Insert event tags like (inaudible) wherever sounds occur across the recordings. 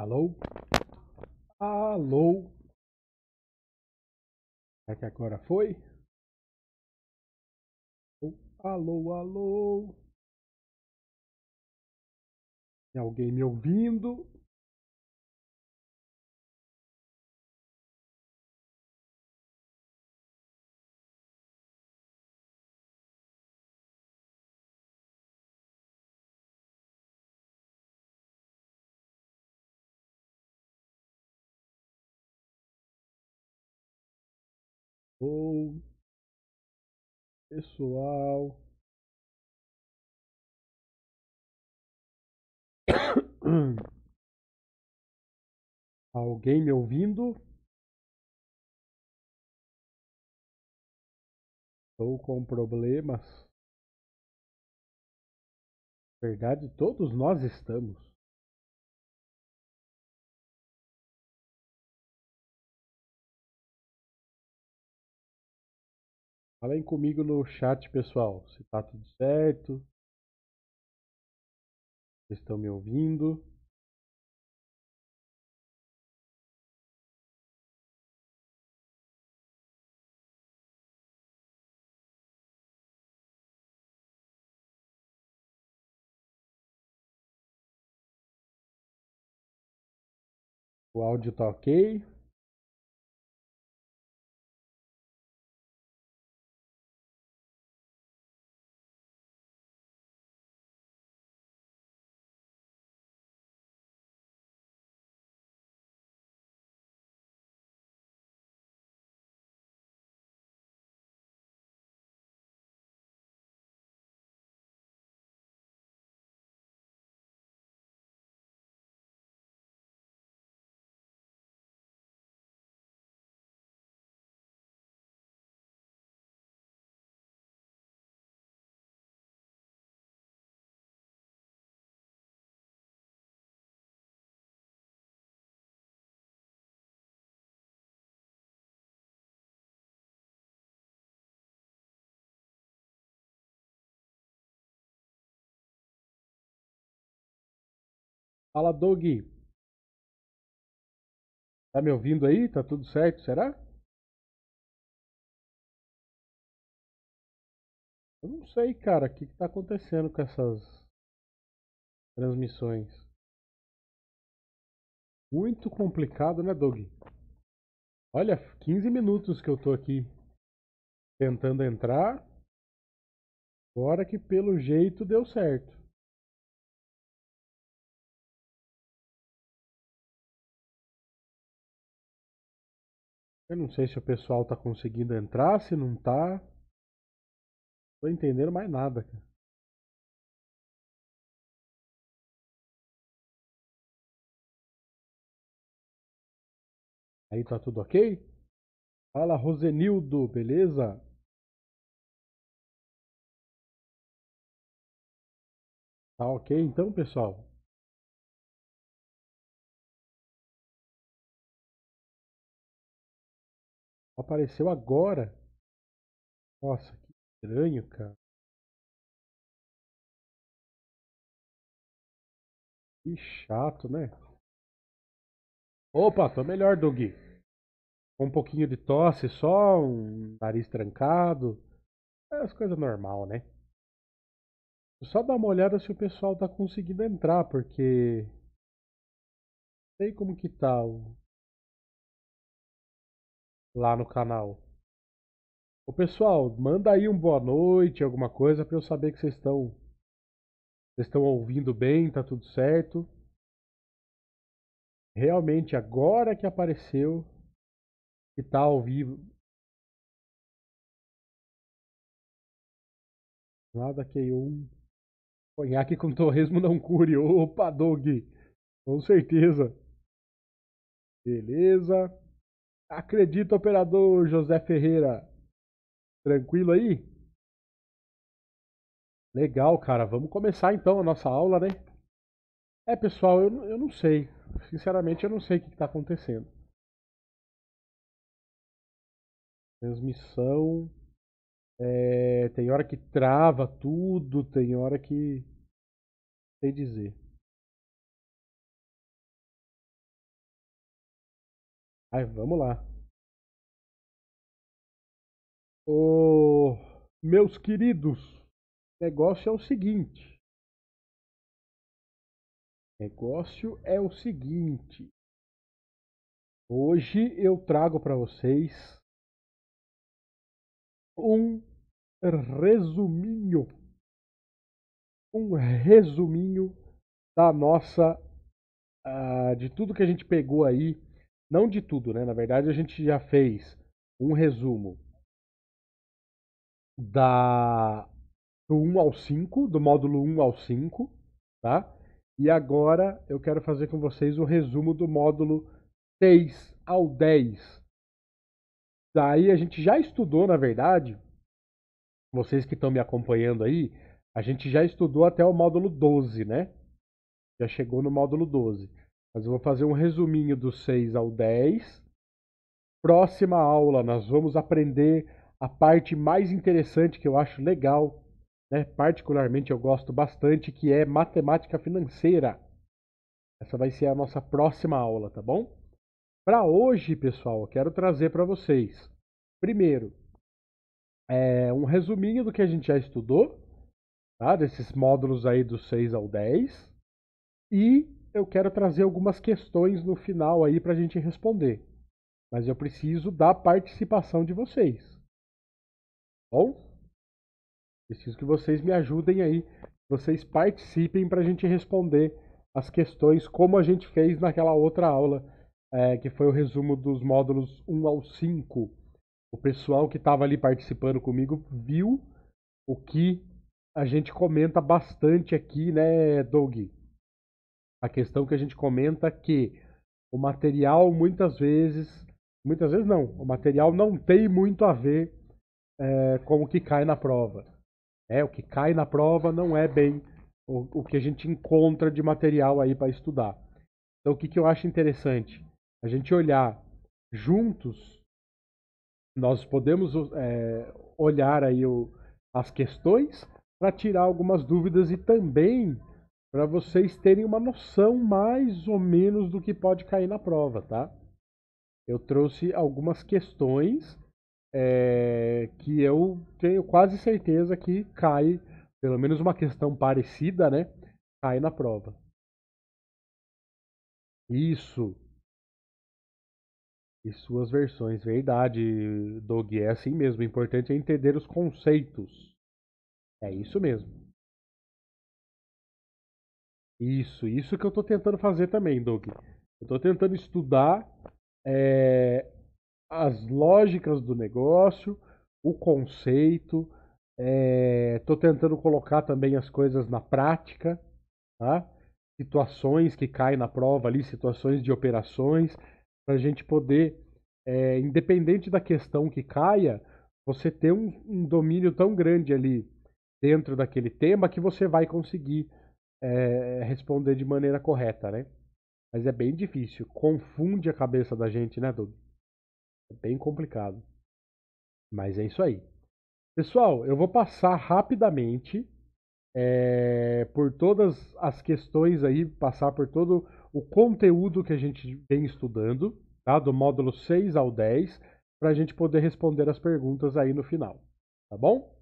Alô? Alô? Será que agora foi? Alô, alô? Tem alguém me ouvindo? ou pessoal. (coughs) Alguém me ouvindo? Estou com problemas. Na verdade, todos nós estamos. Falem comigo no chat, pessoal, se tá tudo certo. Vocês estão me ouvindo? O áudio tá ok. Fala, Doug. Tá me ouvindo aí? Tá tudo certo, será? Eu não sei, cara, o que, que tá acontecendo com essas transmissões. Muito complicado, né, Doug? Olha, 15 minutos que eu tô aqui tentando entrar. Agora que pelo jeito deu certo. Eu não sei se o pessoal tá conseguindo entrar, se não tá. Tô entendendo mais nada, cara. Aí tá tudo ok? Fala Rosenildo, beleza? Tá ok então, pessoal? Apareceu agora. Nossa, que estranho, cara. Que chato, né? Opa, tô melhor, Doug. Com um pouquinho de tosse só, um nariz trancado. É as coisas normal, né? Só dá uma olhada se o pessoal tá conseguindo entrar, porque. Sei como que tá o lá no canal. O pessoal, manda aí um boa noite, alguma coisa para eu saber que vocês estão vocês estão ouvindo bem, tá tudo certo. Realmente agora que apareceu que tá ao vivo. Nada que um conhaque com torresmo não cure. Opa, Dog. Com certeza. Beleza. Acredita, operador José Ferreira. Tranquilo aí? Legal, cara. Vamos começar então a nossa aula, né? É, pessoal, eu, eu não sei. Sinceramente, eu não sei o que está acontecendo. Transmissão. É, tem hora que trava tudo, tem hora que. Sei dizer. Ai, vamos lá. Oh, meus queridos, o negócio é o seguinte. O negócio é o seguinte. Hoje eu trago para vocês um resuminho, um resuminho da nossa, uh, de tudo que a gente pegou aí não de tudo, né? Na verdade, a gente já fez um resumo da do 1 ao 5, do módulo 1 ao 5, tá? E agora eu quero fazer com vocês o resumo do módulo 6 ao 10. Daí a gente já estudou, na verdade, vocês que estão me acompanhando aí, a gente já estudou até o módulo 12, né? Já chegou no módulo 12. Mas eu vou fazer um resuminho do 6 ao 10. Próxima aula, nós vamos aprender a parte mais interessante que eu acho legal, né? particularmente eu gosto bastante, que é matemática financeira. Essa vai ser a nossa próxima aula, tá bom? Para hoje, pessoal, eu quero trazer para vocês, primeiro, é, um resuminho do que a gente já estudou, tá? desses módulos aí do 6 ao 10, e eu quero trazer algumas questões no final aí para a gente responder. Mas eu preciso da participação de vocês. Bom? Preciso que vocês me ajudem aí, vocês participem para a gente responder as questões como a gente fez naquela outra aula, é, que foi o resumo dos módulos 1 ao 5. O pessoal que estava ali participando comigo viu o que a gente comenta bastante aqui, né, Doug? a questão que a gente comenta é que o material muitas vezes, muitas vezes não, o material não tem muito a ver é, com o que cai na prova. É, o que cai na prova não é bem o, o que a gente encontra de material aí para estudar. Então, o que, que eu acho interessante? A gente olhar juntos, nós podemos é, olhar aí o, as questões para tirar algumas dúvidas e também para vocês terem uma noção mais ou menos do que pode cair na prova, tá? Eu trouxe algumas questões é, que eu tenho quase certeza que cai, pelo menos uma questão parecida, né? Cai na prova. Isso. E suas versões, verdade, Doug, é assim mesmo. O importante é entender os conceitos. É isso mesmo. Isso, isso que eu estou tentando fazer também, Doug. Eu estou tentando estudar é, as lógicas do negócio, o conceito, estou é, tentando colocar também as coisas na prática, tá? situações que caem na prova ali, situações de operações, para a gente poder, é, independente da questão que caia, você ter um, um domínio tão grande ali dentro daquele tema que você vai conseguir é, responder de maneira correta, né? Mas é bem difícil. Confunde a cabeça da gente, né, Doug? É bem complicado. Mas é isso aí. Pessoal, eu vou passar rapidamente é, por todas as questões aí, passar por todo o conteúdo que a gente vem estudando, tá? Do módulo 6 ao 10, para a gente poder responder as perguntas aí no final. Tá bom?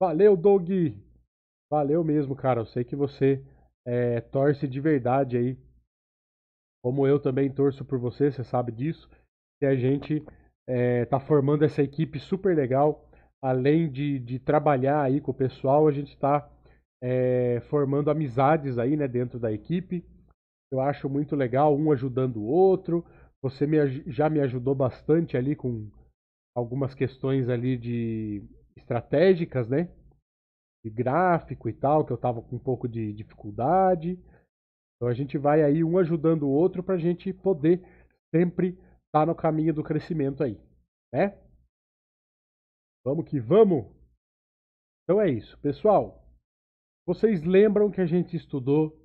Valeu, Doug! Valeu mesmo, cara. Eu sei que você é, torce de verdade aí. Como eu também torço por você, você sabe disso. E a gente é, tá formando essa equipe super legal. Além de, de trabalhar aí com o pessoal, a gente está é, eh, formando amizades aí, né, dentro da equipe. Eu acho muito legal, um ajudando o outro. Você me, já me ajudou bastante ali com algumas questões ali de estratégicas, né? de gráfico e tal, que eu estava com um pouco de dificuldade. Então a gente vai aí um ajudando o outro para a gente poder sempre estar tá no caminho do crescimento aí, né? Vamos que vamos! Então é isso, pessoal. Vocês lembram que a gente estudou?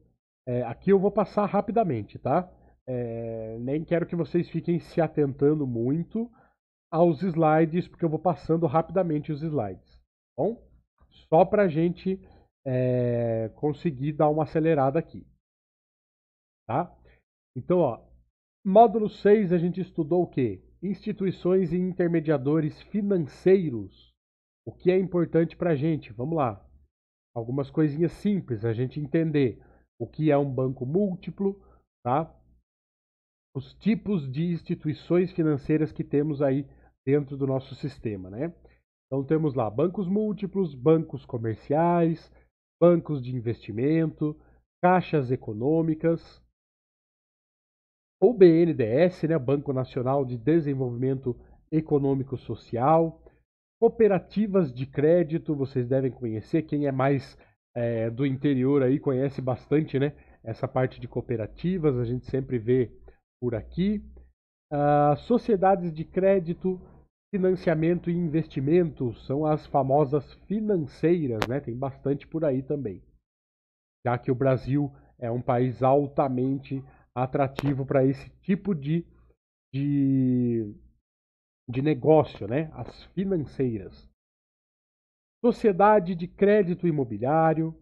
É, aqui eu vou passar rapidamente, tá? É, nem quero que vocês fiquem se atentando muito aos slides, porque eu vou passando rapidamente os slides, tá bom? só para a gente é, conseguir dar uma acelerada aqui. Tá? Então, ó, módulo 6 a gente estudou o que? Instituições e intermediadores financeiros. O que é importante para a gente? Vamos lá. Algumas coisinhas simples a gente entender. O que é um banco múltiplo, tá? Os tipos de instituições financeiras que temos aí dentro do nosso sistema, né? Então temos lá bancos múltiplos, bancos comerciais, bancos de investimento, caixas econômicas, o BNDES, né, Banco Nacional de Desenvolvimento Econômico Social, cooperativas de crédito, vocês devem conhecer, quem é mais é, do interior aí conhece bastante, né? Essa parte de cooperativas a gente sempre vê por aqui. Ah, sociedades de crédito, Financiamento e investimento são as famosas financeiras, né? Tem bastante por aí também. Já que o Brasil é um país altamente atrativo para esse tipo de, de, de negócio, né? As financeiras. Sociedade de crédito imobiliário,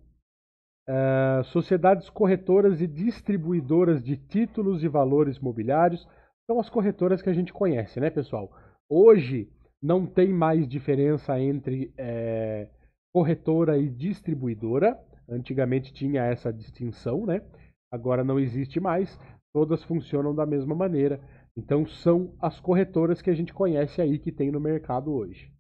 Uh, sociedades corretoras e distribuidoras de títulos e valores mobiliários são as corretoras que a gente conhece, né, pessoal? Hoje não tem mais diferença entre é, corretora e distribuidora. Antigamente tinha essa distinção, né? Agora não existe mais. Todas funcionam da mesma maneira. Então são as corretoras que a gente conhece aí que tem no mercado hoje.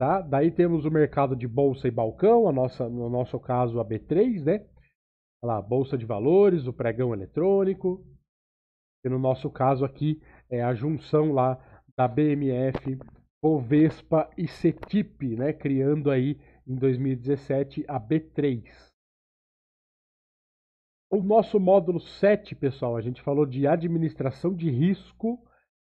Tá? Daí temos o mercado de bolsa e balcão, a nossa, no nosso caso a B3, né? Olha lá, bolsa de valores, o pregão eletrônico, que no nosso caso aqui é a junção lá da BMF, Bovespa e CETIP, né? Criando aí em 2017 a B3. O nosso módulo 7, pessoal, a gente falou de administração de risco.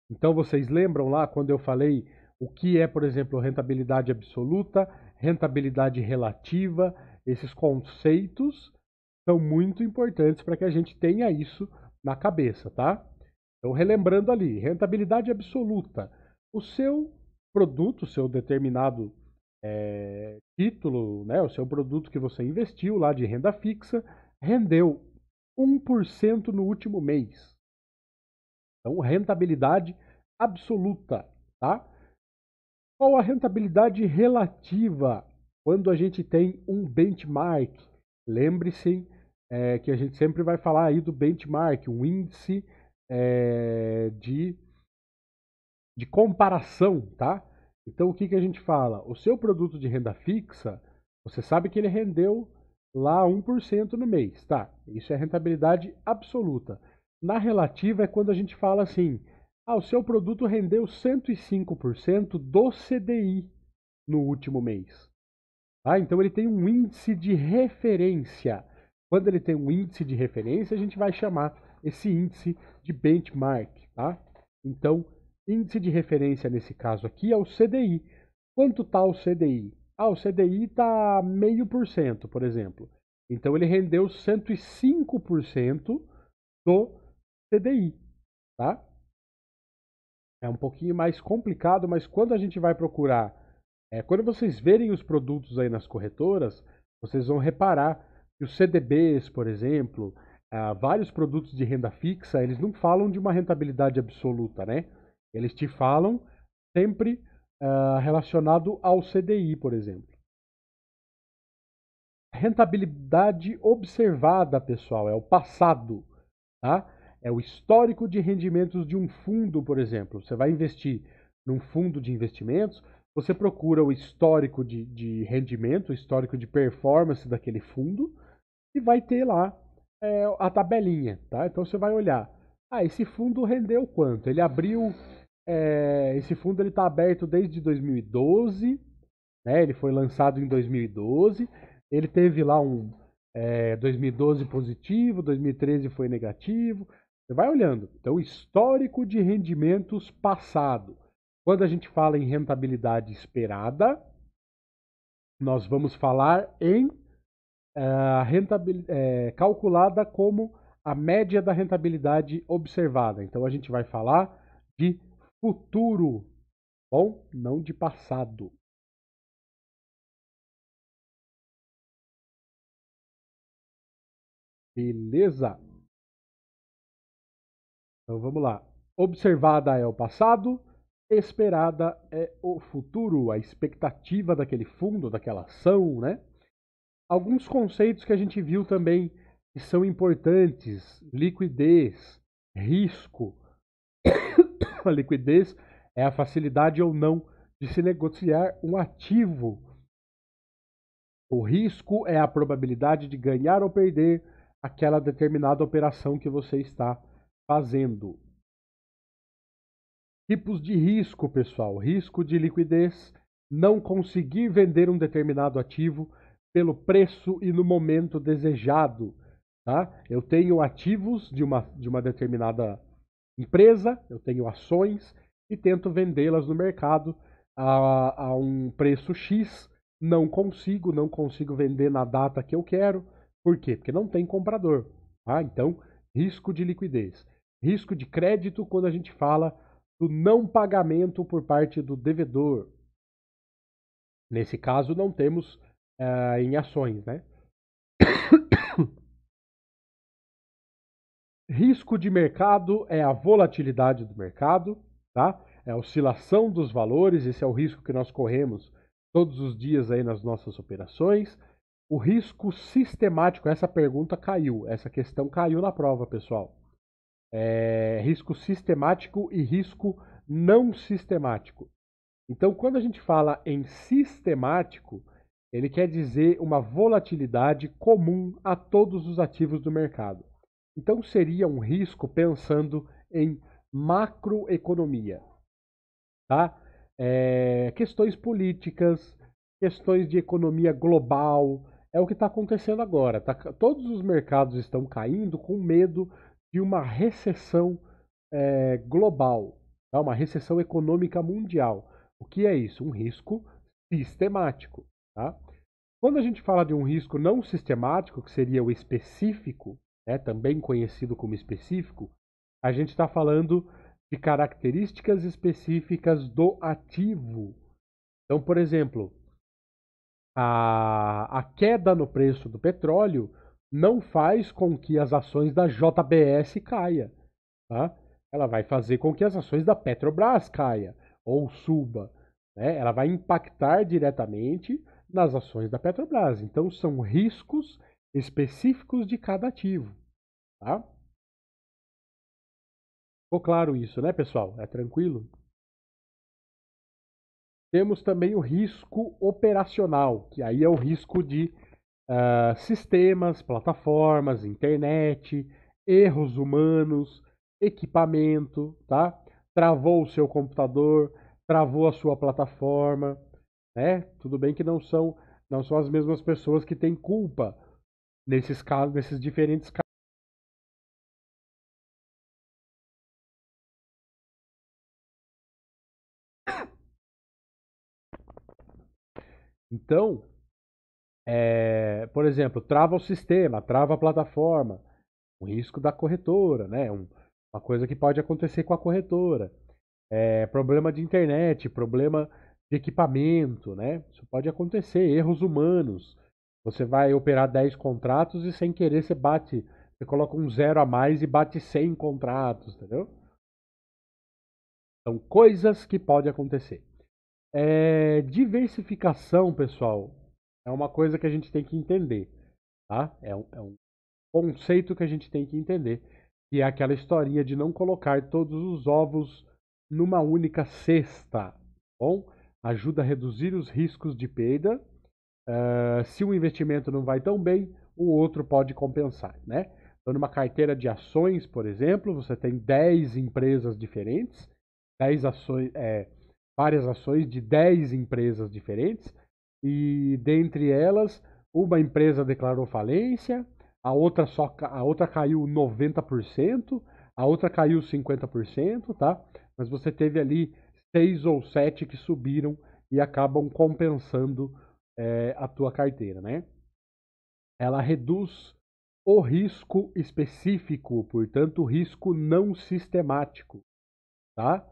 Então vocês lembram lá quando eu falei o que é, por exemplo, rentabilidade absoluta, rentabilidade relativa, esses conceitos são muito importantes para que a gente tenha isso na cabeça, tá? Então, relembrando ali, rentabilidade absoluta. O seu produto, o seu determinado é, título, né, o seu produto que você investiu lá de renda fixa, rendeu 1% no último mês. Então, rentabilidade absoluta, tá? Qual a rentabilidade relativa quando a gente tem um benchmark? Lembre-se é, que a gente sempre vai falar aí do benchmark, um índice é, de, de comparação, tá? Então o que, que a gente fala? O seu produto de renda fixa, você sabe que ele rendeu lá 1% no mês, tá? Isso é rentabilidade absoluta. Na relativa é quando a gente fala assim, ah, o seu produto rendeu 105% do CDI no último mês. Ah, então ele tem um índice de referência. Quando ele tem um índice de referência, a gente vai chamar esse índice de benchmark, tá? Então, índice de referência nesse caso aqui é o CDI. Quanto está o CDI? Ah, o CDI está meio por cento, por exemplo. Então ele rendeu 105% do CDI, tá? É um pouquinho mais complicado, mas quando a gente vai procurar, é, quando vocês verem os produtos aí nas corretoras, vocês vão reparar os CDBs, por exemplo, eh, vários produtos de renda fixa, eles não falam de uma rentabilidade absoluta, né? Eles te falam sempre eh, relacionado ao CDI, por exemplo. Rentabilidade observada, pessoal, é o passado, tá? É o histórico de rendimentos de um fundo, por exemplo. Você vai investir num fundo de investimentos, você procura o histórico de, de rendimento, o histórico de performance daquele fundo, e vai ter lá é, a tabelinha, tá? Então você vai olhar, ah, esse fundo rendeu quanto? Ele abriu, é, esse fundo ele está aberto desde 2012, né? Ele foi lançado em 2012, ele teve lá um é, 2012 positivo, 2013 foi negativo. Você vai olhando. Então, histórico de rendimentos passado. Quando a gente fala em rentabilidade esperada, nós vamos falar em é, é, calculada como a média da rentabilidade observada. Então a gente vai falar de futuro, bom, não de passado. Beleza? Então vamos lá. Observada é o passado, esperada é o futuro, a expectativa daquele fundo, daquela ação, né? Alguns conceitos que a gente viu também que são importantes: liquidez, risco. (coughs) a liquidez é a facilidade ou não de se negociar um ativo. O risco é a probabilidade de ganhar ou perder aquela determinada operação que você está fazendo. Tipos de risco, pessoal: risco de liquidez, não conseguir vender um determinado ativo pelo preço e no momento desejado. Tá? Eu tenho ativos de uma, de uma determinada empresa, eu tenho ações e tento vendê-las no mercado a, a um preço X. Não consigo, não consigo vender na data que eu quero. Por quê? Porque não tem comprador. Tá? Então, risco de liquidez. Risco de crédito quando a gente fala do não pagamento por parte do devedor. Nesse caso, não temos uh, em ações, né? (coughs) Risco de mercado é a volatilidade do mercado, tá? É a oscilação dos valores, esse é o risco que nós corremos todos os dias aí nas nossas operações. O risco sistemático, essa pergunta caiu, essa questão caiu na prova, pessoal. É, risco sistemático e risco não sistemático. Então, quando a gente fala em sistemático, ele quer dizer uma volatilidade comum a todos os ativos do mercado. Então seria um risco pensando em macroeconomia, tá? É, questões políticas, questões de economia global, é o que está acontecendo agora. Tá, todos os mercados estão caindo com medo de uma recessão é, global, tá? uma recessão econômica mundial. O que é isso? Um risco sistemático. Tá? Quando a gente fala de um risco não sistemático, que seria o específico, né, também conhecido como específico, a gente está falando de características específicas do ativo. Então, por exemplo, a, a queda no preço do petróleo não faz com que as ações da JBS caia. Tá? Ela vai fazer com que as ações da Petrobras caia ou suba. Né? Ela vai impactar diretamente nas ações da Petrobras. Então, são riscos específicos de cada ativo. Tá? Ficou claro isso, né, pessoal? É tranquilo? Temos também o risco operacional, que aí é o risco de uh, sistemas, plataformas, internet, erros humanos, equipamento, tá? Travou o seu computador, travou a sua plataforma, né? Tudo bem que não são não são as mesmas pessoas que têm culpa nesses casos, nesses diferentes casos. Então, é, por exemplo, trava o sistema, trava a plataforma, o risco da corretora, né? Um, uma coisa que pode acontecer com a corretora, é, problema de internet, problema de equipamento, né? Isso pode acontecer, erros humanos. Você vai operar 10 contratos e sem querer você bate, você coloca um zero a mais e bate 100 contratos, entendeu? São coisas que podem acontecer. É, diversificação, pessoal, é uma coisa que a gente tem que entender, tá? É um, é um conceito que a gente tem que entender, E é aquela historinha de não colocar todos os ovos numa única cesta, tá bom? ajuda a reduzir os riscos de perda. Uh, se um investimento não vai tão bem, o outro pode compensar, né? Então, numa carteira de ações, por exemplo, você tem 10 empresas diferentes, 10 ações, é, várias ações de 10 empresas diferentes, e dentre elas, uma empresa declarou falência, a outra, só, a outra caiu 90%, a outra caiu 50%, tá? Mas você teve ali seis ou sete que subiram e acabam compensando é, a tua carteira, né? Ela reduz o risco específico, portanto, o risco não sistemático, tá?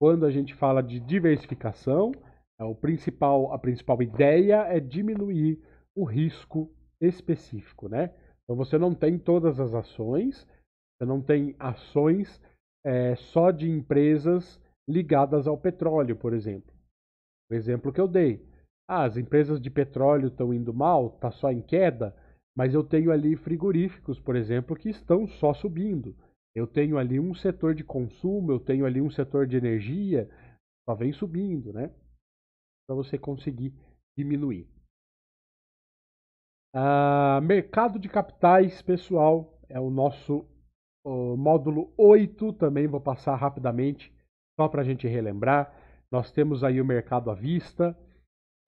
Quando a gente fala de diversificação, é o principal, a principal ideia é diminuir o risco específico, né? Então você não tem todas as ações, você não tem ações é, só de empresas ligadas ao petróleo, por exemplo. O exemplo que eu dei. Ah, as empresas de petróleo estão indo mal, está só em queda, mas eu tenho ali frigoríficos, por exemplo, que estão só subindo. Eu tenho ali um setor de consumo, eu tenho ali um setor de energia, só vem subindo, né? Para você conseguir diminuir. Ah, mercado de capitais, pessoal, é o nosso módulo 8. Também vou passar rapidamente só para a gente relembrar, nós temos aí o mercado à vista,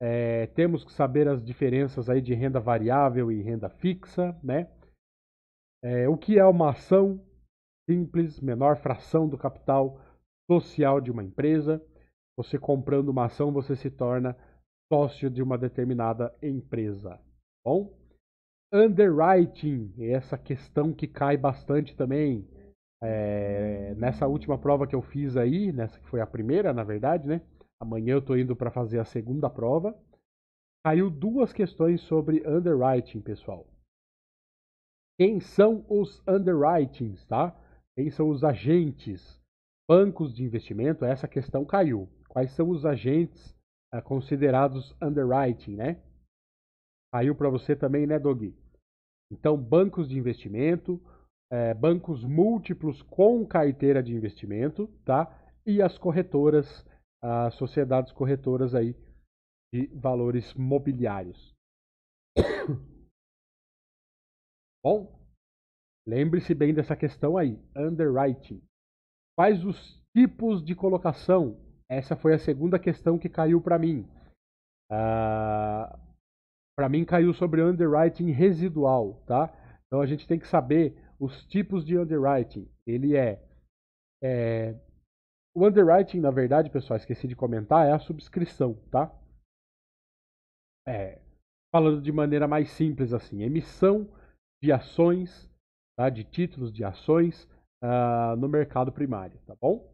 é, temos que saber as diferenças aí de renda variável e renda fixa, né? É, o que é uma ação simples, menor fração do capital social de uma empresa. Você comprando uma ação, você se torna sócio de uma determinada empresa. Tá bom, underwriting essa questão que cai bastante também. É, nessa última prova que eu fiz aí, nessa que foi a primeira, na verdade, né? Amanhã eu tô indo para fazer a segunda prova. Caiu duas questões sobre underwriting, pessoal. Quem são os underwritings, tá? Quem são os agentes? Bancos de investimento, essa questão caiu. Quais são os agentes eh, considerados underwriting, né? Caiu para você também, né, Dog? Então, bancos de investimento, é, bancos múltiplos com carteira de investimento, tá? E as corretoras, as sociedades corretoras aí de valores mobiliários. (coughs) Bom, lembre-se bem dessa questão aí, underwriting. Quais os tipos de colocação? Essa foi a segunda questão que caiu para mim. Uh, ah, para mim caiu sobre underwriting residual, tá? Então a gente tem que saber os tipos de underwriting. Ele é, é, O underwriting, na verdade, pessoal, esqueci de comentar, é a subscrição, tá? É, falando de maneira mais simples assim, emissão de ações, tá? de títulos de ações uh, no mercado primário, tá bom?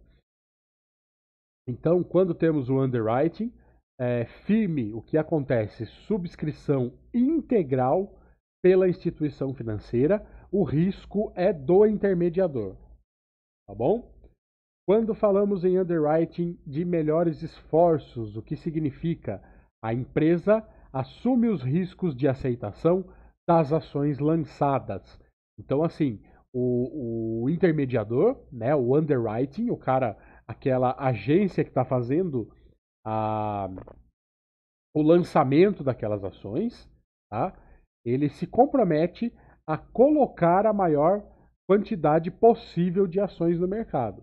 Então, quando temos o underwriting, é, firme o que acontece, subscrição integral pela instituição financeira o risco é do intermediador. Tá bom? Quando falamos em underwriting de melhores esforços, o que significa? A empresa assume os riscos de aceitação das ações lançadas. Então, assim, o, o intermediador, né, o underwriting, o cara, aquela agência que está fazendo a, o lançamento daquelas ações, tá? ele se compromete a colocar a maior quantidade possível de ações no mercado.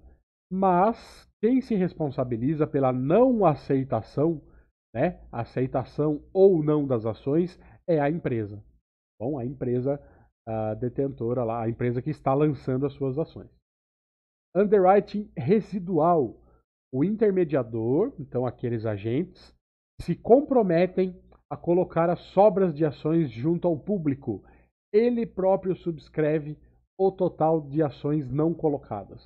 Mas quem se responsabiliza pela não aceitação, né, aceitação ou não das ações, é a empresa. Bom, a empresa a detentora lá, a empresa que está lançando as suas ações. Underwriting residual. O intermediador, então aqueles agentes, se comprometem a colocar as sobras de ações junto ao público ele próprio subscreve o total de ações não colocadas.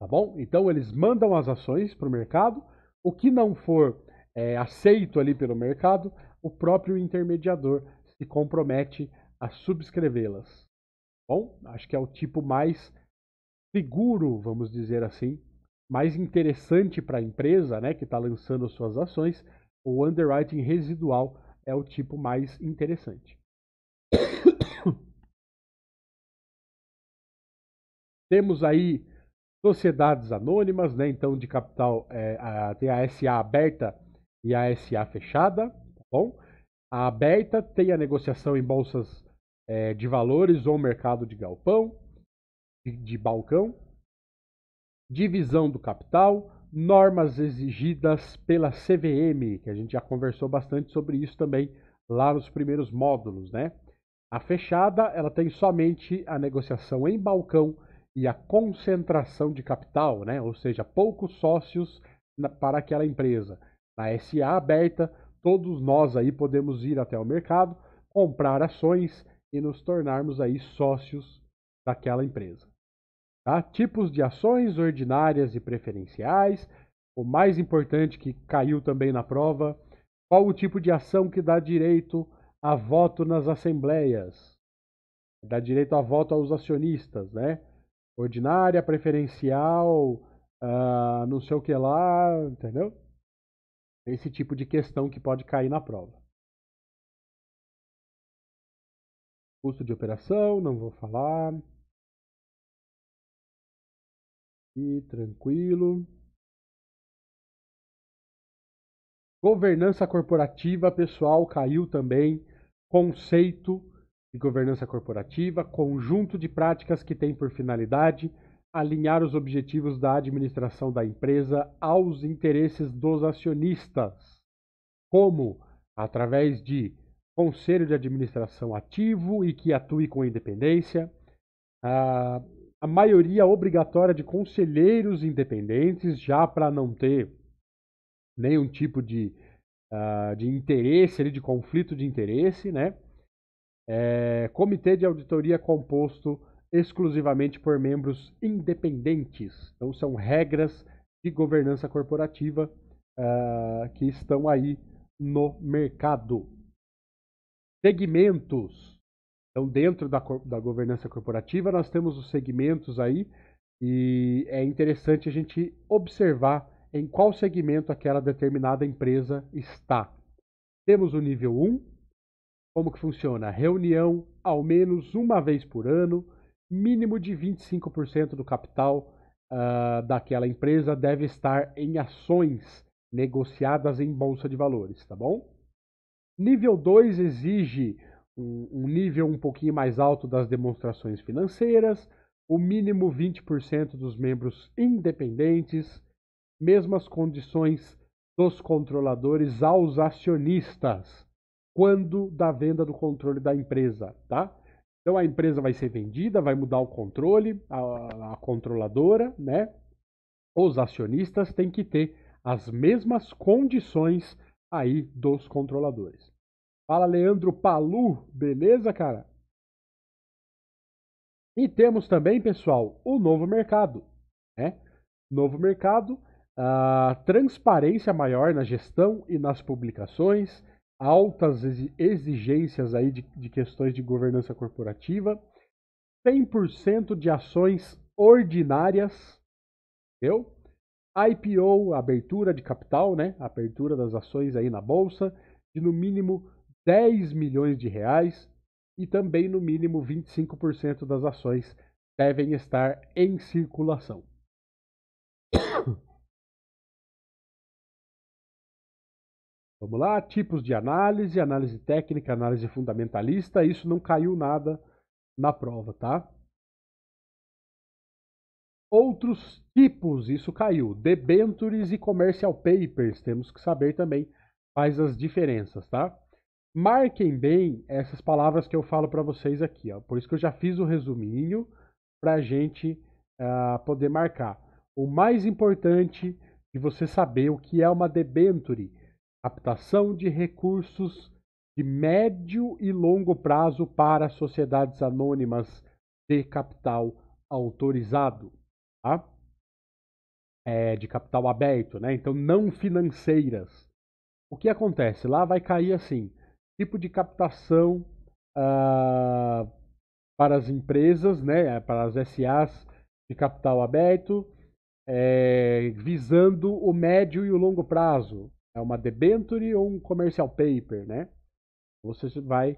Tá bom? Então eles mandam as ações para o mercado, o que não for é, aceito ali pelo mercado, o próprio intermediador se compromete a subscrevê-las. Bom, acho que é o tipo mais seguro, vamos dizer assim, mais interessante para a empresa né, que está lançando suas ações, o underwriting residual é o tipo mais interessante. (coughs) Temos aí sociedades anônimas, né? Então, de capital, é, a, tem a SA aberta e a SA fechada, tá bom? A aberta tem a negociação em bolsas é, de valores ou mercado de galpão, de, de balcão, divisão do capital, normas exigidas pela CVM, que a gente já conversou bastante sobre isso também lá nos primeiros módulos, né? A fechada ela tem somente a negociação em balcão e a concentração de capital, né? ou seja, poucos sócios na, para aquela empresa. Na SA aberta, todos nós aí podemos ir até o mercado, comprar ações e nos tornarmos aí sócios daquela empresa. Tá? Tipos de ações ordinárias e preferenciais. O mais importante que caiu também na prova, qual o tipo de ação que dá direito a voto nas assembleias, dá direito a voto aos acionistas, né? Ordinária, preferencial, uh, não sei o que lá, entendeu? Esse tipo de questão que pode cair na prova. Custo de operação, não vou falar. E tranquilo. Governança corporativa, pessoal, caiu também conceito de governança corporativa, conjunto de práticas que tem por finalidade alinhar os objetivos da administração da empresa aos interesses dos acionistas, como através de conselho de administração ativo e que atue com independência, a, a maioria obrigatória de conselheiros independentes, já para não ter nenhum tipo de uh, de interesse, ali, de conflito de interesse, né? É, comitê de auditoria composto exclusivamente por membros independentes. Então, são regras de governança corporativa uh, que estão aí no mercado. Segmentos. Então, dentro da, da governança corporativa, nós temos os segmentos aí, e é interessante a gente observar em qual segmento aquela determinada empresa está. Temos o nível 1, como que funciona? Reunião ao menos uma vez por ano, mínimo de 25% do capital uh, daquela empresa deve estar em ações negociadas em bolsa de valores, tá bom? Nível 2 exige um, um nível um pouquinho mais alto das demonstrações financeiras, o mínimo 20% dos membros independentes, mesmas condições dos controladores aos acionistas quando da venda do controle da empresa, tá? Então a empresa vai ser vendida, vai mudar o controle, a, a controladora, né? Os acionistas têm que ter as mesmas condições aí dos controladores. Fala Leandro Palu, beleza, cara? E temos também, pessoal, o novo mercado, né? Novo mercado a transparência maior na gestão e nas publicações, altas exigências aí de, de questões de governança corporativa, 100% de ações ordinárias, entendeu? IPO, abertura de capital, né? Abertura das ações aí na bolsa, de no mínimo 10 milhões de reais e também no mínimo 25% das ações devem estar em circulação. Vamos lá, tipos de análise, análise técnica, análise fundamentalista. Isso não caiu nada na prova, tá? Outros tipos, isso caiu. Debentures e commercial papers, temos que saber também quais as diferenças, tá? Marquem bem essas palavras que eu falo para vocês aqui, ó. Por isso que eu já fiz o resuminho para a gente uh, poder marcar. O mais importante de você saber o que é uma debenture captação de recursos de médio e longo prazo para sociedades anônimas de capital autorizado, tá? É, de capital aberto, né? Então não financeiras. O que acontece? Lá vai cair assim, tipo de captação ah, para as empresas, né? É, para as SAs de capital aberto, é, visando o médio e o longo prazo é uma debenture ou um commercial paper, né? Você vai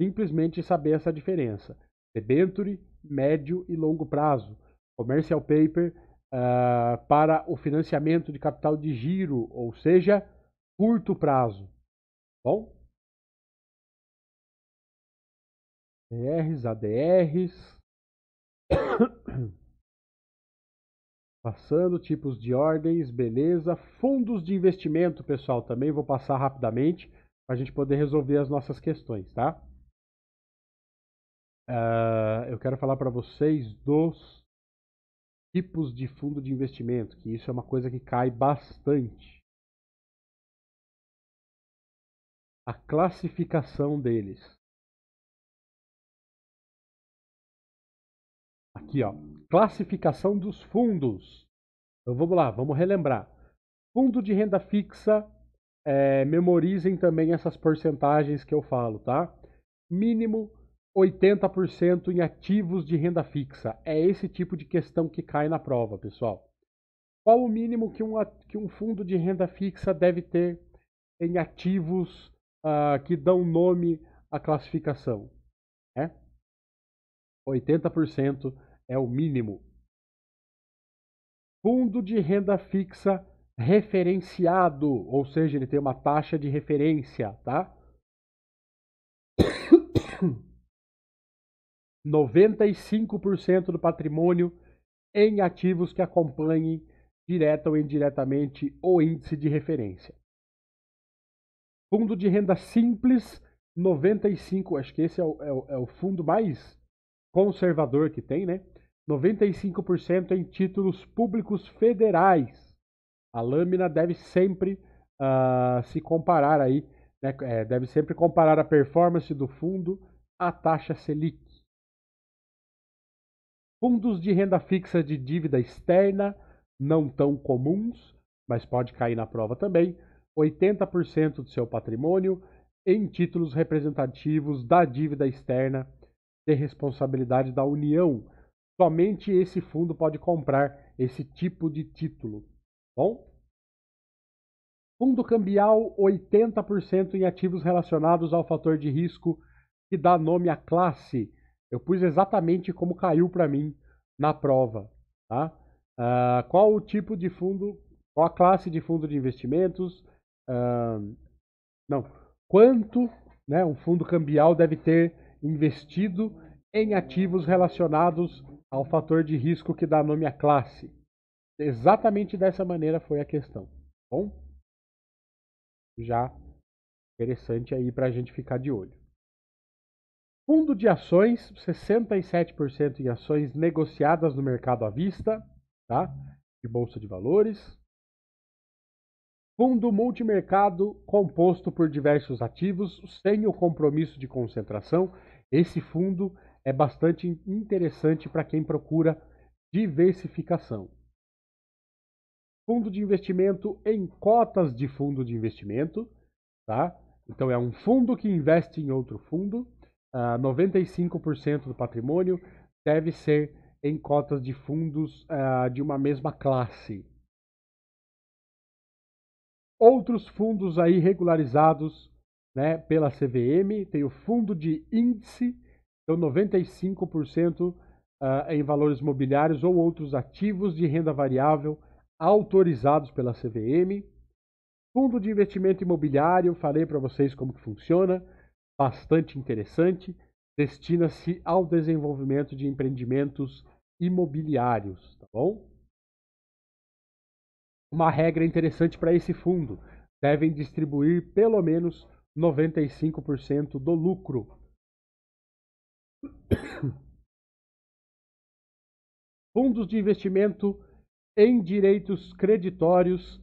simplesmente saber essa diferença. Debenture, médio e longo prazo. Commercial paper uh, para o financiamento de capital de giro, ou seja, curto prazo. Bom? DRs, ADRs. Passando tipos de ordens, beleza. Fundos de investimento, pessoal, também vou passar rapidamente para a gente poder resolver as nossas questões, tá? Uh, eu quero falar para vocês dos tipos de fundo de investimento, que isso é uma coisa que cai bastante. A classificação deles. Aqui, ó. Classificação dos fundos. Então vamos lá, vamos relembrar. Fundo de renda fixa, é, memorizem também essas porcentagens que eu falo, tá? Mínimo 80% em ativos de renda fixa. É esse tipo de questão que cai na prova, pessoal. Qual o mínimo que um, que um fundo de renda fixa deve ter em ativos uh, que dão nome à classificação? Né? 80% é o mínimo. Fundo de renda fixa referenciado, ou seja, ele tem uma taxa de referência, tá? 95% (coughs) do patrimônio em ativos que acompanhem direta ou indiretamente o índice de referência. Fundo de renda simples, 95, acho que esse é o, é o, é o fundo mais conservador que tem, né? 95% em títulos públicos federais. A lâmina deve sempre uh, se comparar aí, né? é, deve sempre comparar a performance do fundo à taxa Selic. Fundos de renda fixa de dívida externa não tão comuns, mas pode cair na prova também. 80% do seu patrimônio em títulos representativos da dívida externa de responsabilidade da União. Somente esse fundo pode comprar esse tipo de título. Bom? Fundo cambial 80% em ativos relacionados ao fator de risco que dá nome à classe. Eu pus exatamente como caiu para mim na prova. Tá? Uh, qual o tipo de fundo, qual a classe de fundo de investimentos? Uh, não, quanto né, um fundo cambial deve ter investido em ativos relacionados ao fator de risco que dá nome à classe. Exatamente dessa maneira foi a questão. Tá bom, já interessante aí para a gente ficar de olho. Fundo de ações, 67% em ações negociadas no mercado à vista, tá? De bolsa de valores. Fundo multimercado composto por diversos ativos, sem o compromisso de concentração esse fundo é bastante interessante para quem procura diversificação. Fundo de investimento em cotas de fundo de investimento, tá? Então é um fundo que investe em outro fundo. Uh, ah, 95% do patrimônio deve ser em cotas de fundos uh, de uma mesma classe. Outros fundos aí regularizados né, pela CVM, tem o fundo de índice, então 95% ah, é em valores mobiliários ou outros ativos de renda variável autorizados pela CVM. Fundo de investimento imobiliário, falei para vocês como que funciona, bastante interessante, destina-se ao desenvolvimento de empreendimentos imobiliários, tá bom? Uma regra interessante para esse fundo, devem distribuir pelo menos 95% do lucro. (coughs) Fundos de investimento em direitos creditórios,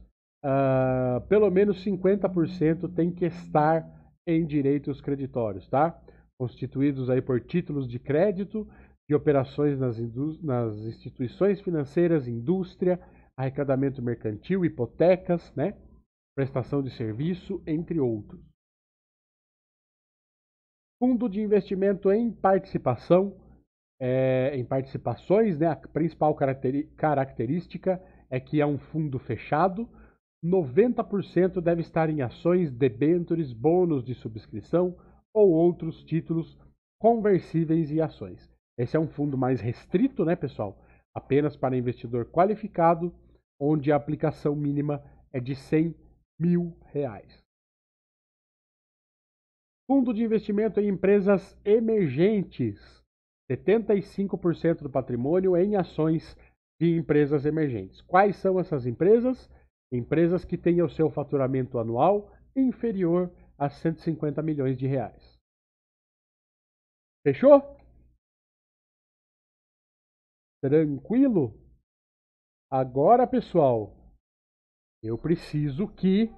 uh, pelo menos 50% tem que estar em direitos creditórios, tá? Constituídos aí por títulos de crédito de operações nas, nas instituições financeiras, indústria, arrecadamento mercantil, hipotecas, né? prestação de serviço, entre outros fundo de investimento em participação, é, em participações, né? A principal característica é que é um fundo fechado. 90% deve estar em ações, debêntures, bônus de subscrição ou outros títulos conversíveis e ações. Esse é um fundo mais restrito, né, pessoal? Apenas para investidor qualificado, onde a aplicação mínima é de 100 mil reais. Fundo de investimento em empresas emergentes. 75% do patrimônio em ações de empresas emergentes. Quais são essas empresas? Empresas que têm o seu faturamento anual inferior a 150 milhões de reais. Fechou? Tranquilo? Agora, pessoal, eu preciso que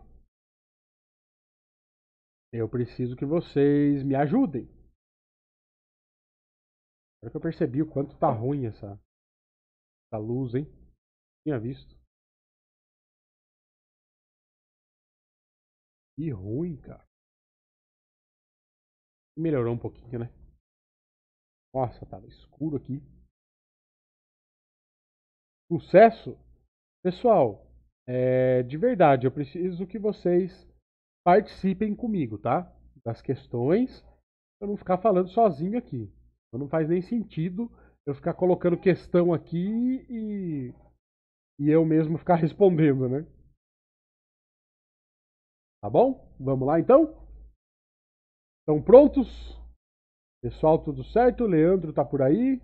eu preciso que vocês me ajudem. Agora que eu percebi o quanto tá ruim essa, essa luz, hein? Tinha visto. Que ruim, cara. Melhorou um pouquinho, né? Nossa, tava escuro aqui. Sucesso? Pessoal, é, de verdade, eu preciso que vocês participem comigo, tá? Das questões, eu não ficar falando sozinho aqui. Então não faz nem sentido eu ficar colocando questão aqui e, e eu mesmo ficar (laughs) respondendo, né? Tá bom? Vamos lá então? Estão prontos? Pessoal, tudo certo? O Leandro tá por aí?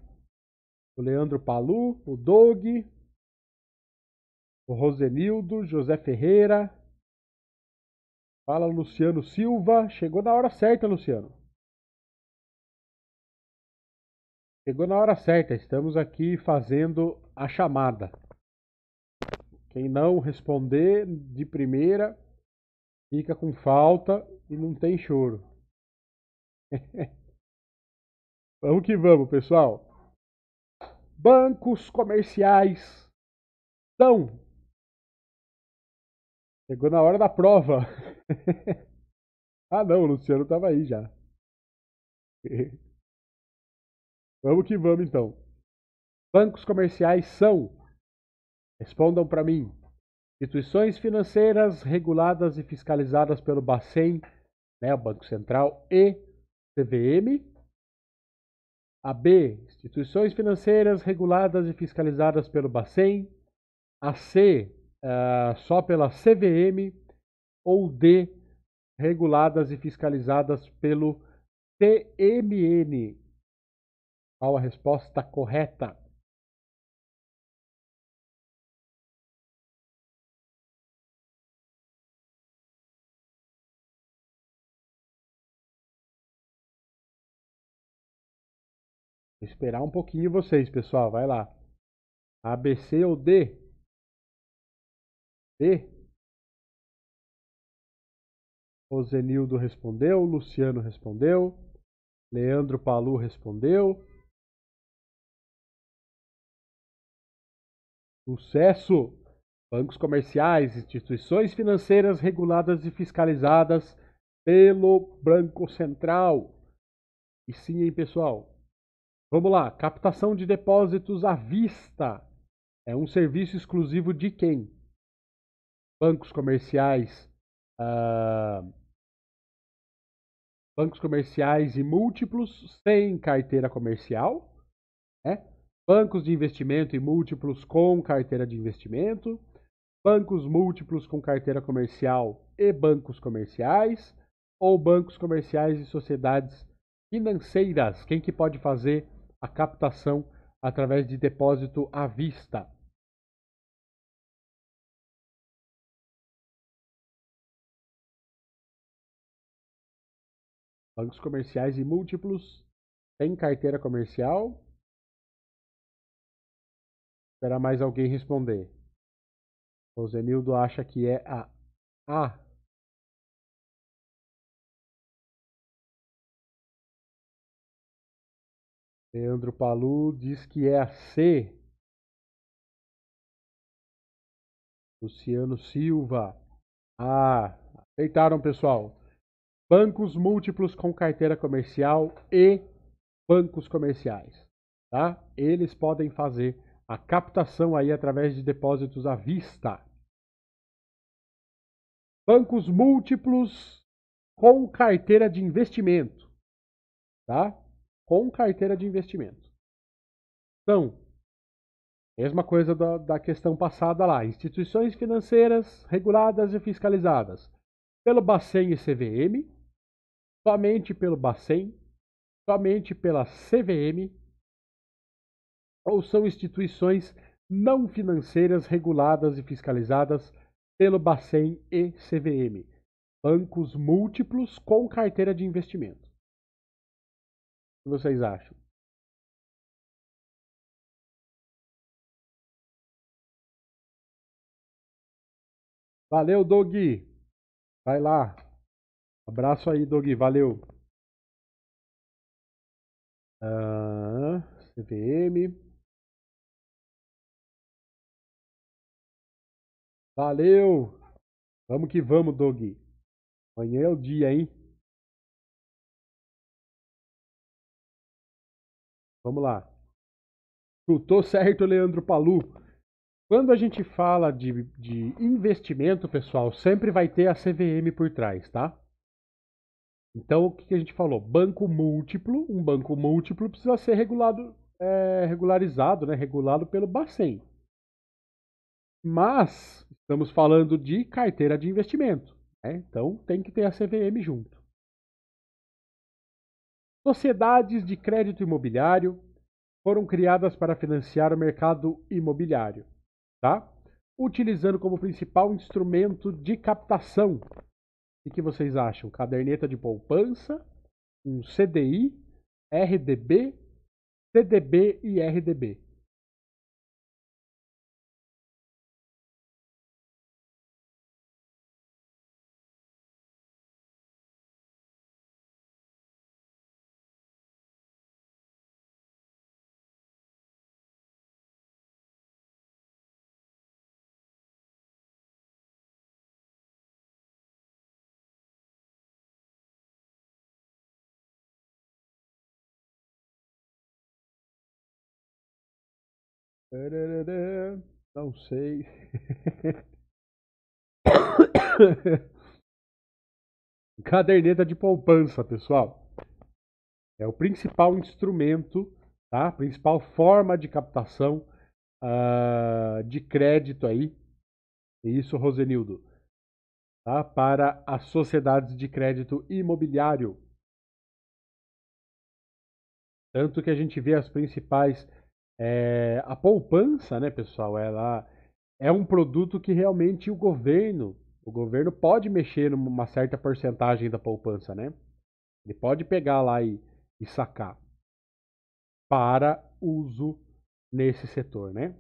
O Leandro Palu, o Doug, o Rosenildo, José Ferreira, Fala Luciano Silva. Chegou na hora certa, Luciano. Chegou na hora certa. Estamos aqui fazendo a chamada. Quem não responder de primeira fica com falta e não tem choro. (laughs) vamos que vamos, pessoal. Bancos comerciais são Chegou na hora da prova. (laughs) ah, não, o Luciano tava aí já. (laughs) vamos que vamos então. Bancos comerciais são? Respondam para mim. Instituições financeiras reguladas e fiscalizadas pelo Bacen, né, o Banco Central e CVM. A B, instituições financeiras reguladas e fiscalizadas pelo Bacen. A C, ah, só pela CVM ou D, reguladas e fiscalizadas pelo TMN? Qual a resposta correta? esperar um pouquinho vocês, pessoal. Vai lá. ABC ou D? de? Ozenildo respondeu, Luciano respondeu, Leandro Palu respondeu. Sucesso! Bancos comerciais, instituições financeiras reguladas e fiscalizadas pelo Banco Central. E sim, hein, pessoal? Vamos lá, captação de depósitos à vista. É um serviço exclusivo de quem? bancos comerciais, uh, bancos comerciais e múltiplos sem carteira comercial, né? bancos de investimento e múltiplos com carteira de investimento, bancos múltiplos com carteira comercial e bancos comerciais, ou bancos comerciais e sociedades financeiras. Quem que pode fazer a captação através de depósito à vista? Bancos comerciais e múltiplos tem carteira comercial? Esperar mais alguém responder. O Zenildo acha que é a A. Leandro Palu diz que é a C. Luciano Silva. Ah, aceitaram, pessoal bancos múltiplos com carteira comercial e bancos comerciais, tá? Eles podem fazer a captação aí através de depósitos à vista. Bancos múltiplos com carteira de investimento, tá? Com carteira de investimento. Então, mesma coisa da, da questão passada lá, instituições financeiras reguladas e fiscalizadas pelo Bacen e CVM, somente pelo Bacen, somente pela CVM, ou são instituições não financeiras reguladas e fiscalizadas pelo Bacen e CVM, bancos múltiplos com carteira de investimento. O que vocês acham? Valeu, Doug. Vai lá. Abraço aí, Dog. Valeu. Uh, ah, CVM. Valeu. Vamos que vamos, Dog. Amanhã é o dia, hein? Vamos lá. Chutou certo, Leandro Palu. Quando a gente fala de, de investimento, pessoal, sempre vai ter a CVM por trás, tá? Então, o que a gente falou? Banco múltiplo, um banco múltiplo precisa ser regulado, é, regularizado, né? regulado pelo Bacen. Mas estamos falando de carteira de investimento. Né? Então, tem que ter a CVM junto. Sociedades de crédito imobiliário foram criadas para financiar o mercado imobiliário, tá? utilizando como principal instrumento de captação o que vocês acham? Caderneta de poupança, um CDI, RDB, CDB e RDB. Não sei. (coughs) Caderneta de poupança, pessoal. É o principal instrumento, tá? Principal forma de captação uh, de crédito aí. Isso, Rosenildo. Tá? Para as sociedades de crédito imobiliário. Tanto que a gente vê as principais é, a poupança, né, pessoal, ela é um produto que realmente o governo, o governo pode mexer numa certa porcentagem da poupança, né? Ele pode pegar lá e, e sacar para uso nesse setor, né?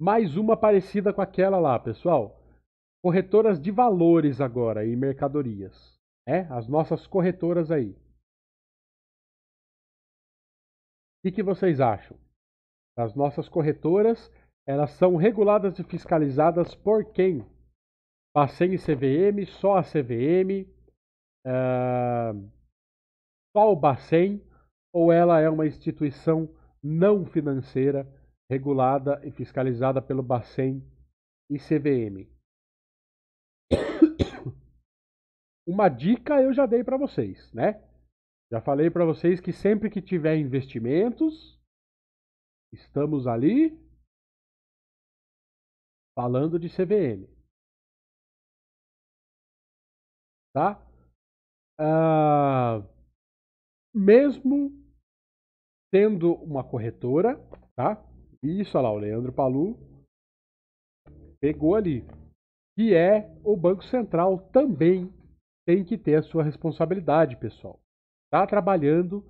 Mais uma parecida com aquela lá, pessoal. Corretoras de valores agora e mercadorias. É, as nossas corretoras aí. que, que vocês acham? As nossas corretoras, elas são reguladas e fiscalizadas por quem? Passei em CVM, só a CVM, uh, ah, só o Bacen, ou ela é uma instituição não financeira regulada e fiscalizada pelo Bacen e CVM? (coughs) Uma dica eu já dei para vocês, né? Já falei para vocês que sempre que tiver investimentos, estamos ali falando de CVM. Tá? Ah, mesmo tendo uma corretora, tá? Isso, olha lá, o Leandro Palu pegou ali. E é o Banco Central também tem que ter a sua responsabilidade, pessoal está trabalhando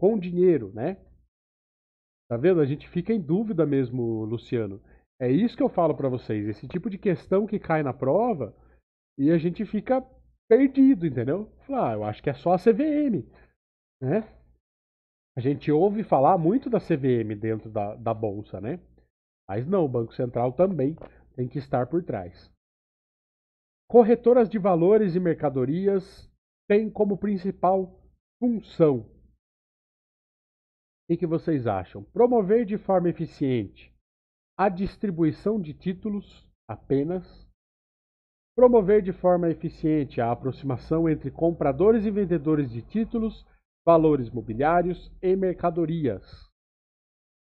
com dinheiro, né? Tá vendo? A gente fica em dúvida mesmo, Luciano. É isso que eu falo para vocês. Esse tipo de questão que cai na prova e a gente fica perdido, entendeu? Fala, ah, eu acho que é só a CVM, né? A gente ouve falar muito da CVM dentro da, da bolsa, né? Mas não, o Banco Central também tem que estar por trás. Corretoras de valores e mercadorias têm como principal função. O que vocês acham? Promover de forma eficiente a distribuição de títulos apenas. Promover de forma eficiente a aproximação entre compradores e vendedores de títulos, valores mobiliários e mercadorias.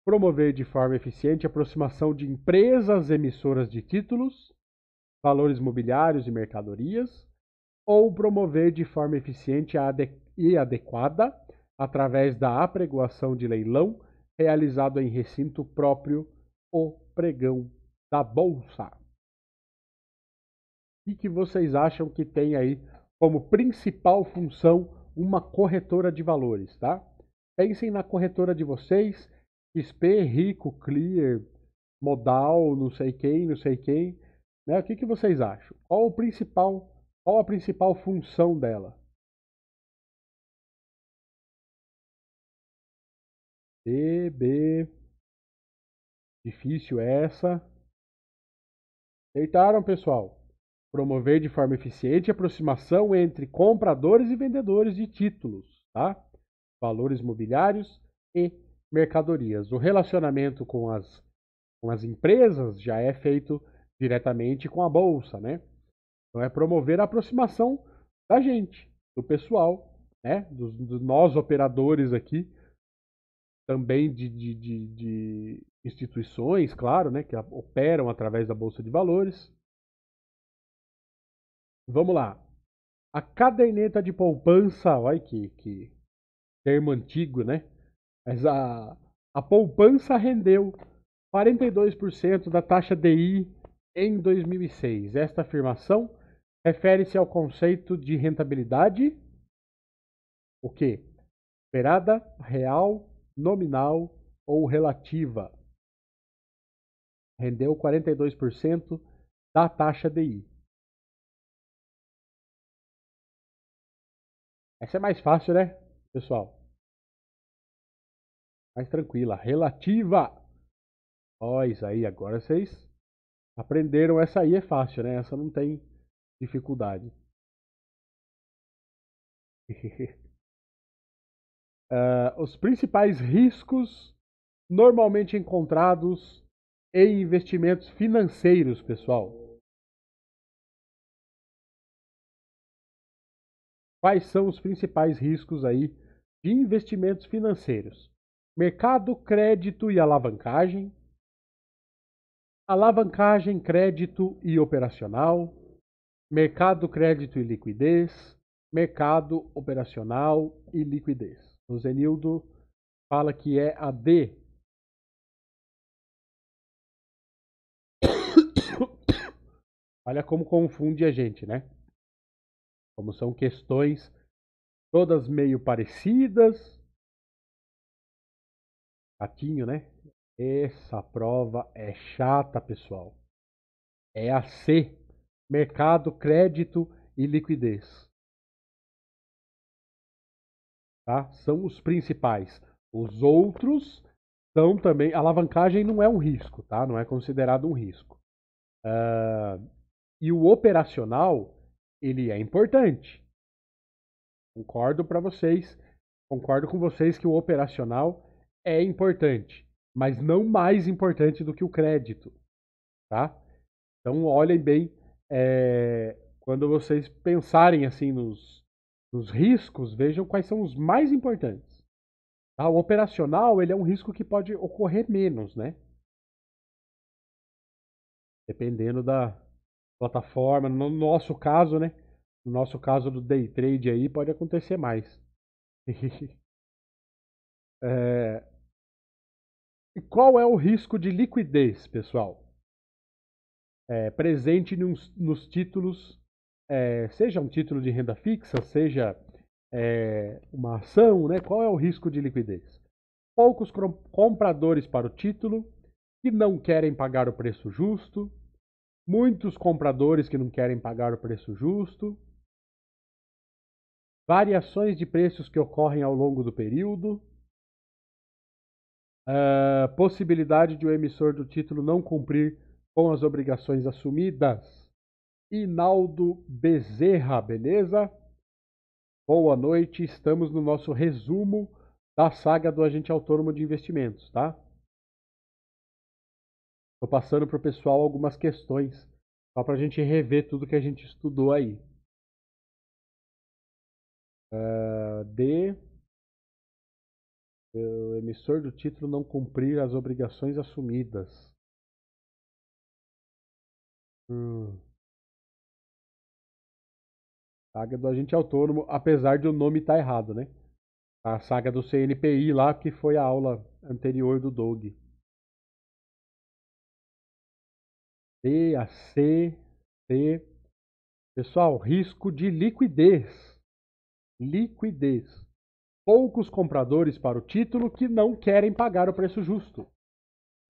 Promover de forma eficiente a aproximação de empresas emissoras de títulos, valores mobiliários e mercadorias. Ou promover de forma eficiente a e adequada através da apregoação de leilão realizado em recinto próprio, o pregão da bolsa. O que vocês acham que tem aí como principal função uma corretora de valores, tá? Pensem na corretora de vocês, XP, Rico, Clear, Modal, não sei quem, não sei quem, né? O que, que vocês acham? Qual o principal, qual a principal função dela? B. Difícil essa. Aceitaram, pessoal. Promover de forma eficiente a aproximação entre compradores e vendedores de títulos, tá? Valores mobiliários e mercadorias. O relacionamento com as, com as empresas já é feito diretamente com a bolsa, né? Então é promover a aproximação da gente, do pessoal, né? Dos, dos nós operadores aqui também de, de, de, de instituições, claro, né, que operam através da Bolsa de Valores. Vamos lá. A caderneta de poupança, olha que, que termo antigo, né? Mas a, a poupança rendeu 42% da taxa DI em 2006. Esta afirmação refere-se ao conceito de rentabilidade, o que? Esperada, real nominal ou relativa rendeu 42% da taxa DI. Essa é mais fácil, né, pessoal? Mais tranquila, relativa. pois isso aí, agora vocês aprenderam. Essa aí é fácil, né? Essa não tem dificuldade. (laughs) uh, os principais riscos normalmente encontrados em investimentos financeiros, pessoal. Quais são os principais riscos aí de investimentos financeiros? Mercado, crédito e alavancagem. Alavancagem, crédito e operacional. Mercado, crédito e liquidez. Mercado operacional e liquidez. O Zenildo fala que é a D. (coughs) Olha como confunde a gente, né? Como são questões todas meio parecidas. Chatinho, né? Essa prova é chata, pessoal. É a C. Mercado, crédito e liquidez tá? são os principais. Os outros são também. A alavancagem não é um risco, tá? não é considerado um risco. Uh, e o operacional, ele é importante. Concordo para vocês, concordo com vocês que o operacional é importante, mas não mais importante do que o crédito, tá? Então olhem bem é, quando vocês pensarem assim nos, dos riscos, vejam quais são os mais importantes. Tá? O operacional ele é um risco que pode ocorrer menos, né? Dependendo da plataforma. No nosso caso, né? No nosso caso do day trade aí pode acontecer mais. (laughs) é... Qual é o risco de liquidez, pessoal? É, presente nos, nos títulos é, seja um título de renda fixa, seja é, uma ação, né? qual é o risco de liquidez? Poucos compradores para o título que não querem pagar o preço justo, muitos compradores que não querem pagar o preço justo, variações de preços que ocorrem ao longo do período, é, possibilidade de o um emissor do título não cumprir com as obrigações assumidas, Inaldo Bezerra, beleza? Boa noite, estamos no nosso resumo da saga do agente autônomo de investimentos, tá? Estou passando para o pessoal algumas questões, só para a gente rever tudo que a gente estudou aí. Uh, D. O emissor do título não cumprir as obrigações assumidas. Hum. Saga do agente autônomo, apesar de o nome estar tá errado, né? A saga do CNPI lá, que foi a aula anterior do Doug. C, a C, C. Pessoal, risco de liquidez. Liquidez. Poucos compradores para o título que não querem pagar o preço justo.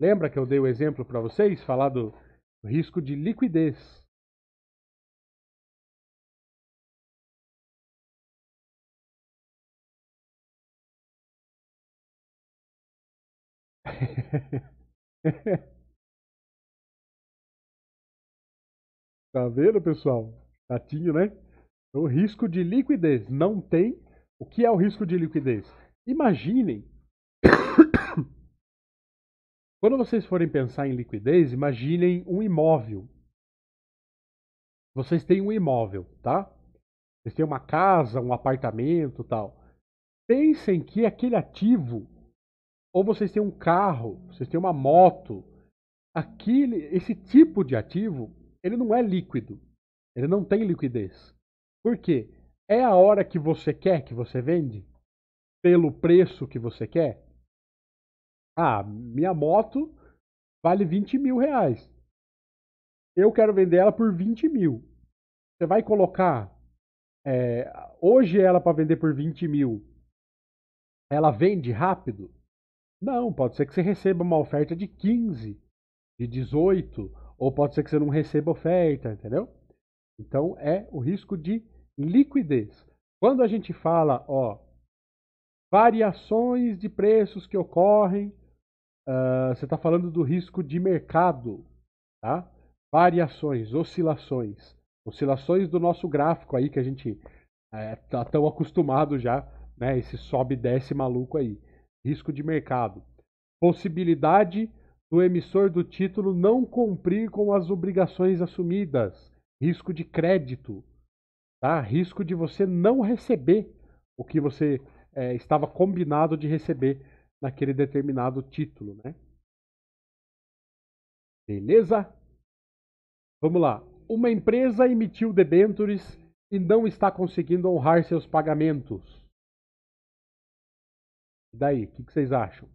Lembra que eu dei o exemplo para vocês, falar do risco de liquidez. (laughs) tá vendo, pessoal? Chatinho, né? O risco de liquidez não tem. O que é o risco de liquidez? Imaginem. (coughs) Quando vocês forem pensar em liquidez, imaginem um imóvel. Vocês têm um imóvel, tá? Vocês têm uma casa, um apartamento, tal. Pensem que aquele ativo ou vocês têm um carro, vocês têm uma moto. aquele, esse tipo de ativo, ele não é líquido. Ele não tem liquidez. Por quê? É a hora que você quer que você vende? Pelo preço que você quer? Ah, minha moto vale 20 mil reais. Eu quero vender ela por 20 mil. Você vai colocar é, hoje ela para vender por 20 mil. Ela vende rápido? Não, pode ser que você receba uma oferta de 15, de 18, ou pode ser que você não receba oferta, entendeu? Então é o risco de liquidez. Quando a gente fala, ó, variações de preços que ocorrem, uh, você está falando do risco de mercado, tá? Variações, oscilações, oscilações do nosso gráfico aí que a gente está eh, é, tão acostumado já, né? Esse sobe e desce maluco aí risco de mercado, possibilidade do emissor do título não cumprir com as obrigações assumidas, risco de crédito, tá? risco de você não receber o que você é, estava combinado de receber naquele determinado título. Né? Beleza? Vamos lá. Uma empresa emitiu debêntures e não está conseguindo honrar seus pagamentos. Daí, o que, que, vocês acham?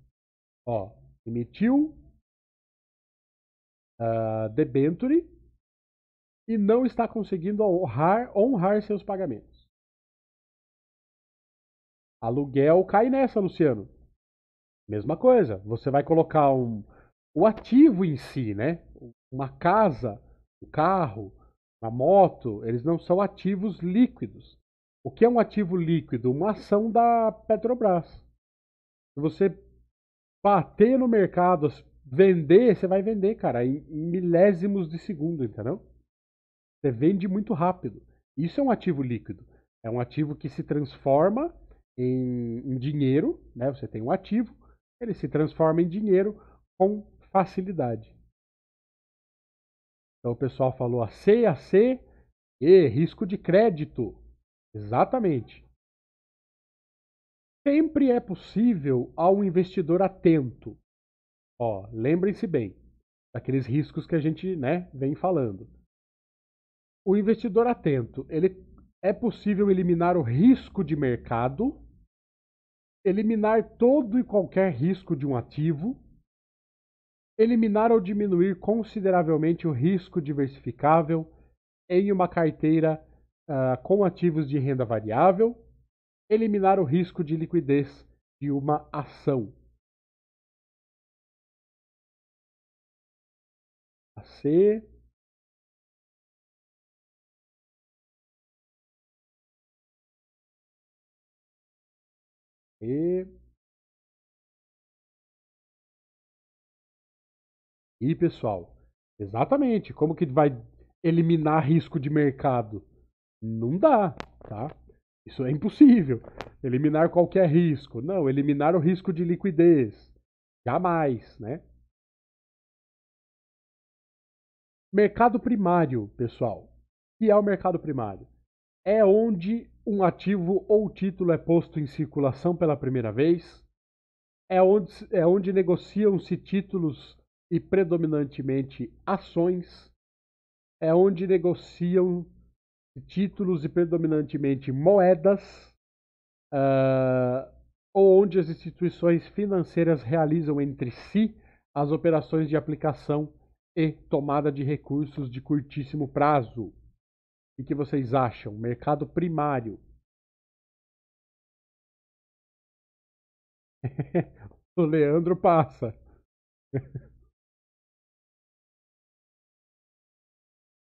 Ó, emitiu uh, ah, debenture e não está conseguindo honrar, honrar seus pagamentos. Aluguel cai nessa, Luciano. Mesma coisa, você vai colocar um, o ativo em si, né? Uma casa, um carro, uma moto, eles não são ativos líquidos. O que é um ativo líquido? Uma ação da Petrobras. Se você bater no mercado, vender, você vai vender, cara, em milésimos de segundo, entendeu? Você vende muito rápido. Isso é um ativo líquido. É um ativo que se transforma em, em dinheiro, né? Você tem um ativo, ele se transforma em dinheiro com facilidade. Então o pessoal falou a C, a C, e risco de crédito. Exatamente sempre é possível ao investidor atento. Ó, lembrem-se bem daqueles riscos que a gente, né, vem falando. O investidor atento, ele é possível eliminar o risco de mercado, eliminar todo e qualquer risco de um ativo, eliminar ou diminuir consideravelmente o risco diversificável em uma carteira uh, com ativos de renda variável eliminar o risco de liquidez de uma ação. A C. E. E pessoal, exatamente, como que vai eliminar risco de mercado? Não dá, tá? Isso é impossível. Eliminar qualquer risco. Não, eliminar o risco de liquidez. Jamais, né? Mercado primário, pessoal. O que é o mercado primário? É onde um ativo ou título é posto em circulação pela primeira vez. É onde, é onde negociam-se títulos e predominantemente ações. É onde negociam títulos e predominantemente moedas, uh, onde as instituições financeiras realizam entre si as operações de aplicação e tomada de recursos de curtíssimo prazo. O que vocês acham? Mercado primário. (laughs) o Leandro passa. (laughs)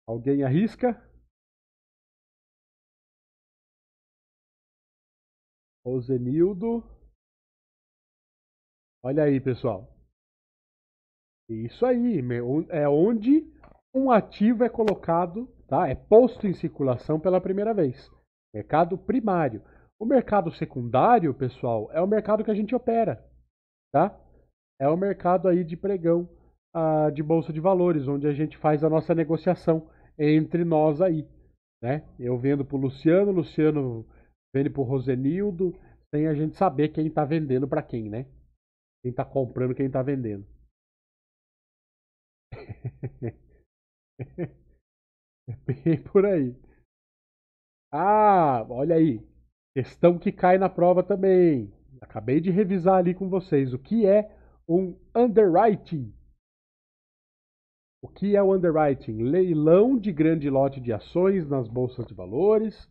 Alguém arrisca? Rosenildo. Olha aí, pessoal. Isso aí, é onde um ativo é colocado, tá? É posto em circulação pela primeira vez. Mercado primário. O mercado secundário, pessoal, é o mercado que a gente opera, tá? É o mercado aí de pregão ah, de bolsa de valores, onde a gente faz a nossa negociação entre nós aí, né? Eu vendo para o Luciano, Luciano Vende pro Rosenildo, sem a gente saber quem tá vendendo para quem, né? Quem tá comprando, quem tá vendendo. É (laughs) bem por aí. Ah, olha aí. Questão que cai na prova também. Acabei de revisar ali com vocês o que é um underwriting. O que é o underwriting? Leilão de grande lote de ações nas bolsas de valores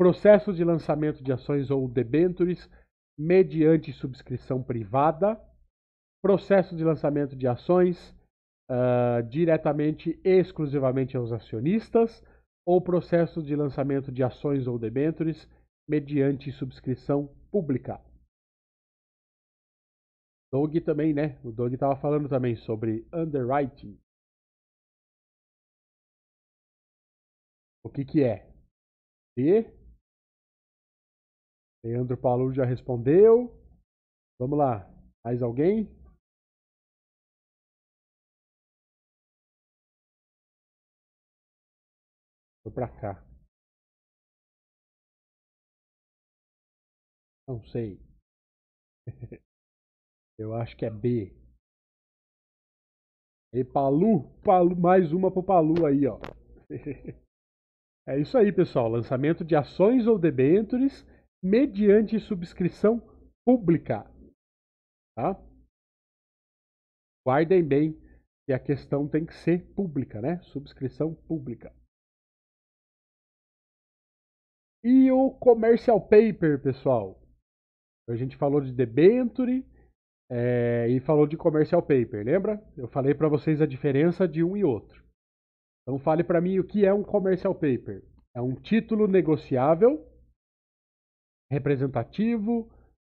processo de lançamento de ações ou debentures mediante subscrição privada, processo de lançamento de ações uh, diretamente e exclusivamente aos acionistas, ou processo de lançamento de ações ou debentures mediante subscrição pública. Doug também, né? O Doug estava falando também sobre underwriting. O que que é? E Leandro Paulo já respondeu. Vamos lá. Mais alguém? Vou pra cá. Não sei. (laughs) Eu acho que é B. E Palu, Palu, mais uma pro Palu aí, ó. (laughs) É isso aí, pessoal. Lançamento de ações ou debêntures mediante subscrição pública. Tá? Guardem bem que a questão tem que ser pública, né? Subscrição pública. E o commercial paper, pessoal? A gente falou de debenture é, eh, e falou de commercial paper, lembra? Eu falei para vocês a diferença de um e outro. Então fale para mim o que é um commercial paper. É um título negociável representativo,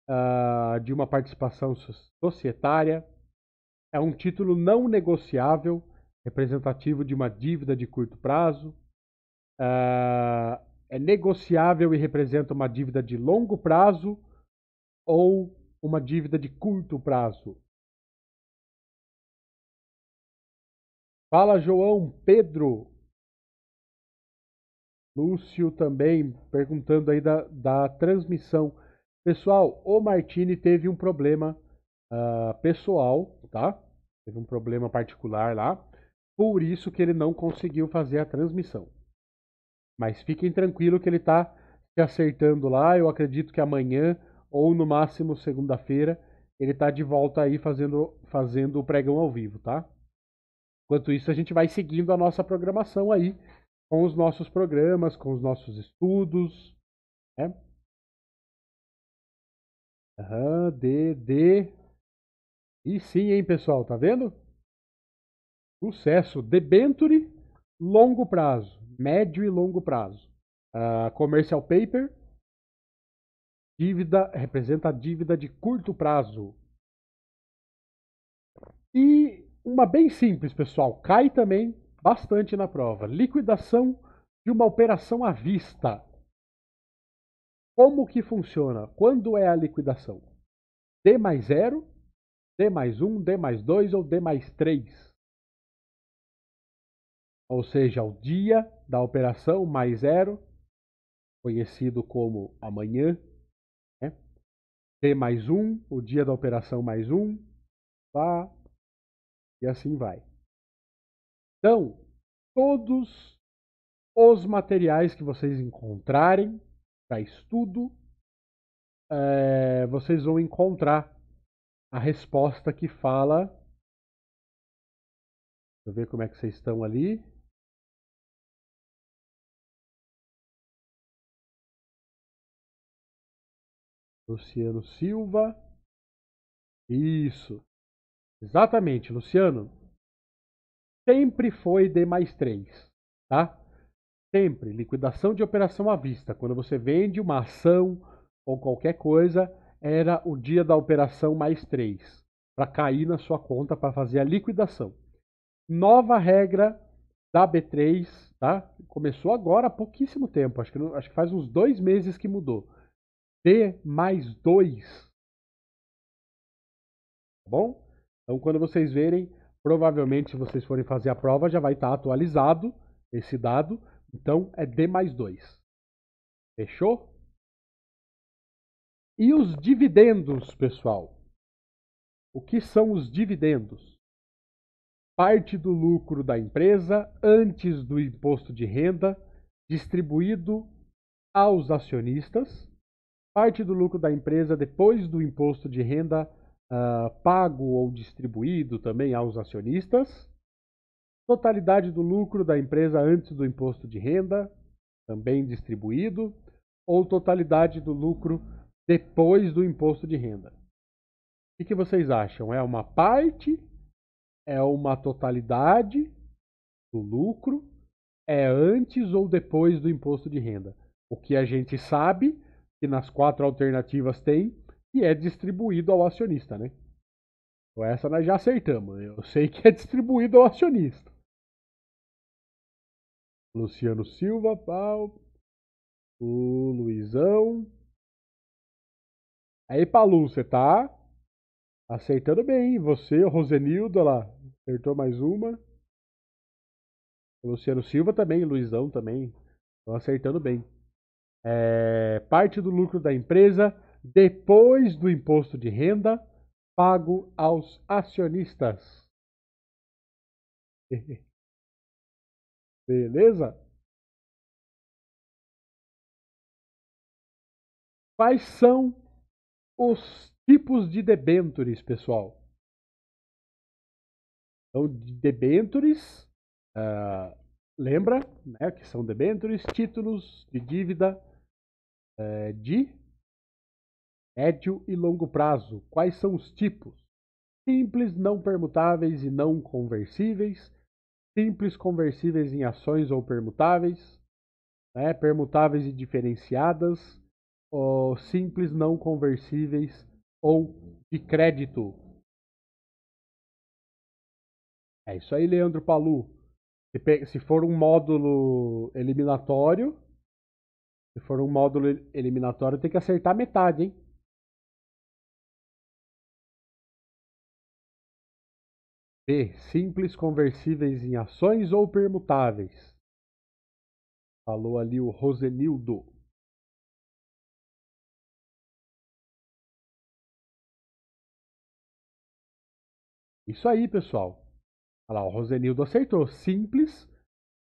uh, de uma participação societária. É um título não negociável, representativo de uma dívida de curto prazo. Uh, é negociável e representa uma dívida de longo prazo ou uma dívida de curto prazo. Fala João Pedro, Lúcio também perguntando aí da, da transmissão. Pessoal, o Martini teve um problema uh, pessoal, tá? Teve um problema particular lá. Por isso que ele não conseguiu fazer a transmissão. Mas fiquem tranquilo que ele está se acertando lá. Eu acredito que amanhã ou no máximo segunda-feira ele está de volta aí fazendo, fazendo o pregão ao vivo, tá? Enquanto isso, a gente vai seguindo a nossa programação aí com os nossos programas, com os nossos estudos. Né? Aham, D, D. E sim, hein, pessoal, tá vendo? Sucesso. Debenture, longo prazo. Médio e longo prazo. Uh, commercial paper, dívida, representa a dívida de curto prazo. E uma bem simples, pessoal. Cai também bastante na prova. Liquidação de uma operação à vista. Como que funciona? Quando é a liquidação? D mais 0, D mais 1, um, D mais 2 ou D mais 3? Ou seja, o dia da operação mais 0, conhecido como amanhã. Né? D mais 1, um, o dia da operação mais 1, um, pá, e assim vai. Então, todos os materiais que vocês encontrarem para estudo, é, vocês vão encontrar a resposta que fala. Deixa eu ver como é que vocês estão ali. Luciano Silva. Isso. Exatamente, Luciano sempre foi D mais 3, tá? Sempre, liquidação de operação à vista. Quando você vende uma ação ou qualquer coisa, era o dia da operação mais 3, para cair na sua conta para fazer a liquidação. Nova regra da B3, tá? Começou agora há pouquíssimo tempo, acho que, acho que faz uns dois meses que mudou. D mais 2. Tá bom? Então, quando vocês verem Provavelmente, se vocês forem fazer a prova, já vai estar atualizado esse dado. Então, é D mais 2. Fechou? E os dividendos, pessoal? O que são os dividendos? Parte do lucro da empresa antes do imposto de renda distribuído aos acionistas, parte do lucro da empresa depois do imposto de renda uh, pago ou distribuído também aos acionistas. Totalidade do lucro da empresa antes do imposto de renda, também distribuído. Ou totalidade do lucro depois do imposto de renda. O que vocês acham? É uma parte? É uma totalidade do lucro? É antes ou depois do imposto de renda? O que a gente sabe, que nas quatro alternativas tem, e é distribuído ao acionista, né? Então essa nós já acertamos. Né? Eu sei que é distribuído ao acionista. Luciano Silva, pau. O Luizão. Aí, Palu, você tá acertando bem. Você, o Rosenildo, olha lá. Acertou mais uma. O Luciano Silva também, Luizão também. Estão acertando bem. É, parte do lucro da empresa depois do imposto de renda pago aos acionistas. (laughs) Beleza? Quais são os tipos de debentures, pessoal? Então, debentures, uh, ah, lembra né, que são debentures, títulos de dívida uh, de médio e longo prazo. Quais são os tipos? Simples, não permutáveis e não conversíveis. Simples, conversíveis em ações ou permutáveis. Né? Permutáveis e diferenciadas. Ou simples, não conversíveis ou de crédito. É isso aí, Leandro Palu. Se for um módulo eliminatório, se for um módulo eliminatório, tem que acertar metade, hein? B. Simples conversíveis em ações ou permutáveis. Falou ali o Rosenildo. Isso aí, pessoal. Olha lá, o Rosenildo acertou. Simples,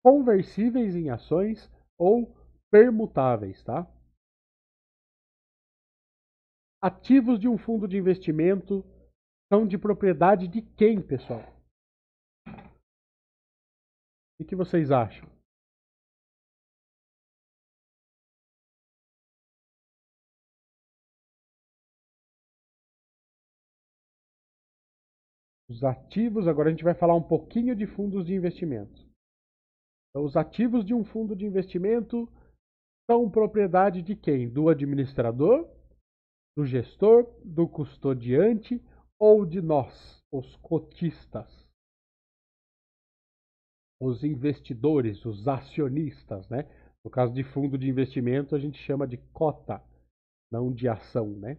conversíveis em ações ou permutáveis, tá? Ativos de um fundo de investimento são de propriedade de quem, pessoal? O que vocês acham? Os ativos, agora a gente vai falar um pouquinho de fundos de investimento. Então, os ativos de um fundo de investimento são propriedade de quem? Do administrador, do gestor, do custodiante ou de nós, os cotistas os investidores, os acionistas, né? No caso de fundo de investimento, a gente chama de cota, não de ação, né?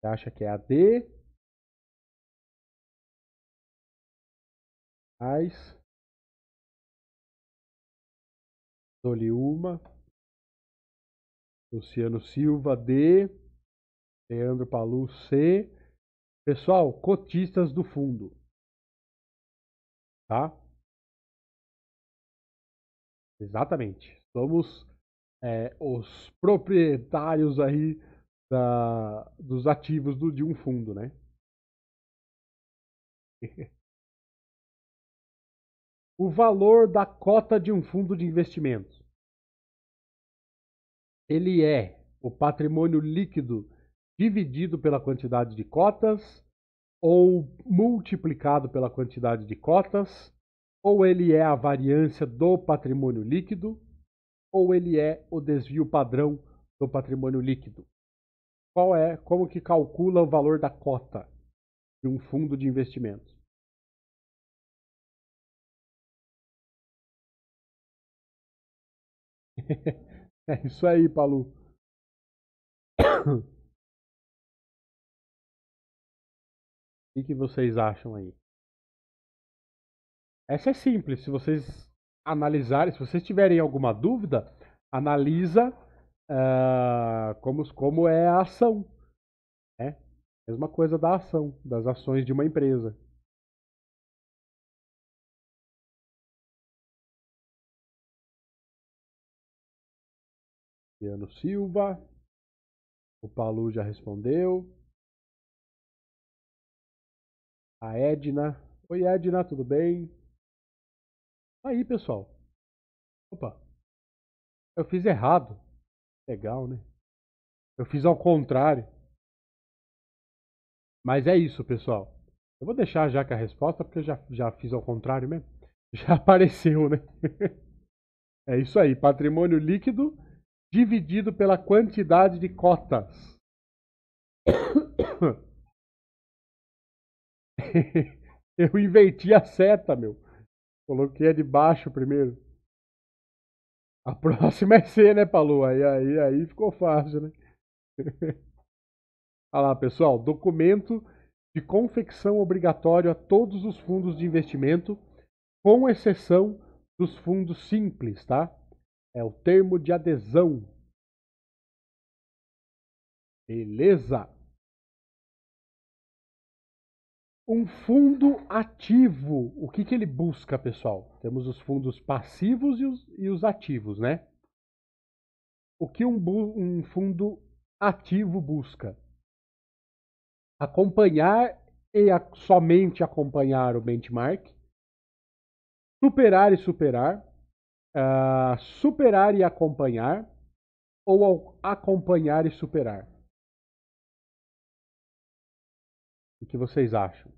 Você acha que é a D? Mais. Dole uma. Luciano Silva, D. Leandro Palu, C. Pessoal, cotistas do fundo. Tá? Exatamente. Somos é, os proprietários aí da, dos ativos do, de um fundo, né? (laughs) o valor da cota de um fundo de investimentos. Ele é o patrimônio líquido dividido pela quantidade de cotas, ou multiplicado pela quantidade de cotas, ou ele é a variância do patrimônio líquido, ou ele é o desvio padrão do patrimônio líquido. Qual é, como que calcula o valor da cota de um fundo de investimentos? (laughs) é isso aí, Paulo. (coughs) O que vocês acham aí? Essa é simples. Se vocês analisarem, se vocês tiverem alguma dúvida, analisa uh, como, como é a ação. Né? Mesma coisa da ação, das ações de uma empresa. Luciano Silva. O Palu já respondeu a Edna. Oi, Edna, tudo bem? Aí, pessoal. Opa. Eu fiz errado. Legal, né? Eu fiz ao contrário. Mas é isso, pessoal. Eu vou deixar já com a resposta, porque eu já, já fiz ao contrário mesmo. (laughs) Já apareceu, né? (laughs) é isso aí. Patrimônio líquido dividido pela quantidade de cotas. (coughs) (laughs) eu inverti a seta, meu. Coloquei a de baixo primeiro. A próxima é C, né, Palu? Aí, aí, aí ficou fácil, né? (laughs) Olha lá, pessoal. Documento de confecção obrigatório a todos os fundos de investimento, com exceção dos fundos simples, tá? É o termo de adesão. Beleza? Um fundo ativo. O que, que ele busca, pessoal? Temos os fundos passivos e os, e os ativos, né? O que um, um fundo ativo busca? Acompanhar e a, somente acompanhar o benchmark, superar e superar, uh, superar e acompanhar, ou acompanhar e superar. O que vocês acham?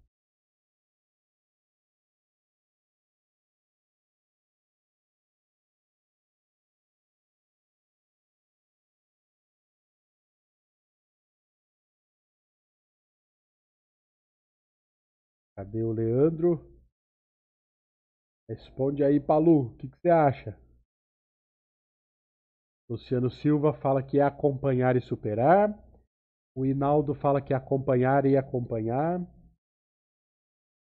Cadê o Leandro? Responde aí, Palu, o que, que você acha? Luciano Silva fala que é acompanhar e superar. O Hinaldo fala que é acompanhar e acompanhar.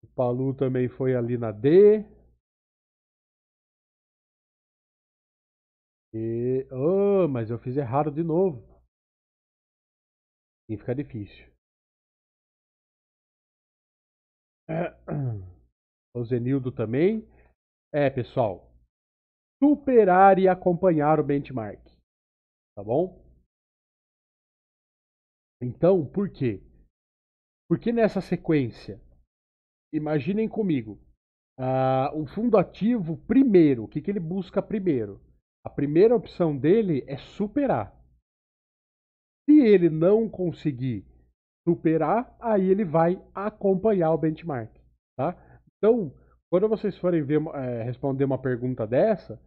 O Palu também foi ali na D. E. Oh, mas eu fiz errado de novo. E fica difícil. É, (clears throat) o Zenildo também. É, pessoal. Superar e acompanhar o benchmark. Tá bom? Então, por quê? Porque nessa sequência, imaginem comigo, uh, fundo ativo primeiro, o que, que ele busca primeiro? A primeira opção dele é superar. Se ele não conseguir superar, aí ele vai acompanhar o benchmark, tá? Então, quando vocês forem ver, é, responder uma pergunta dessa,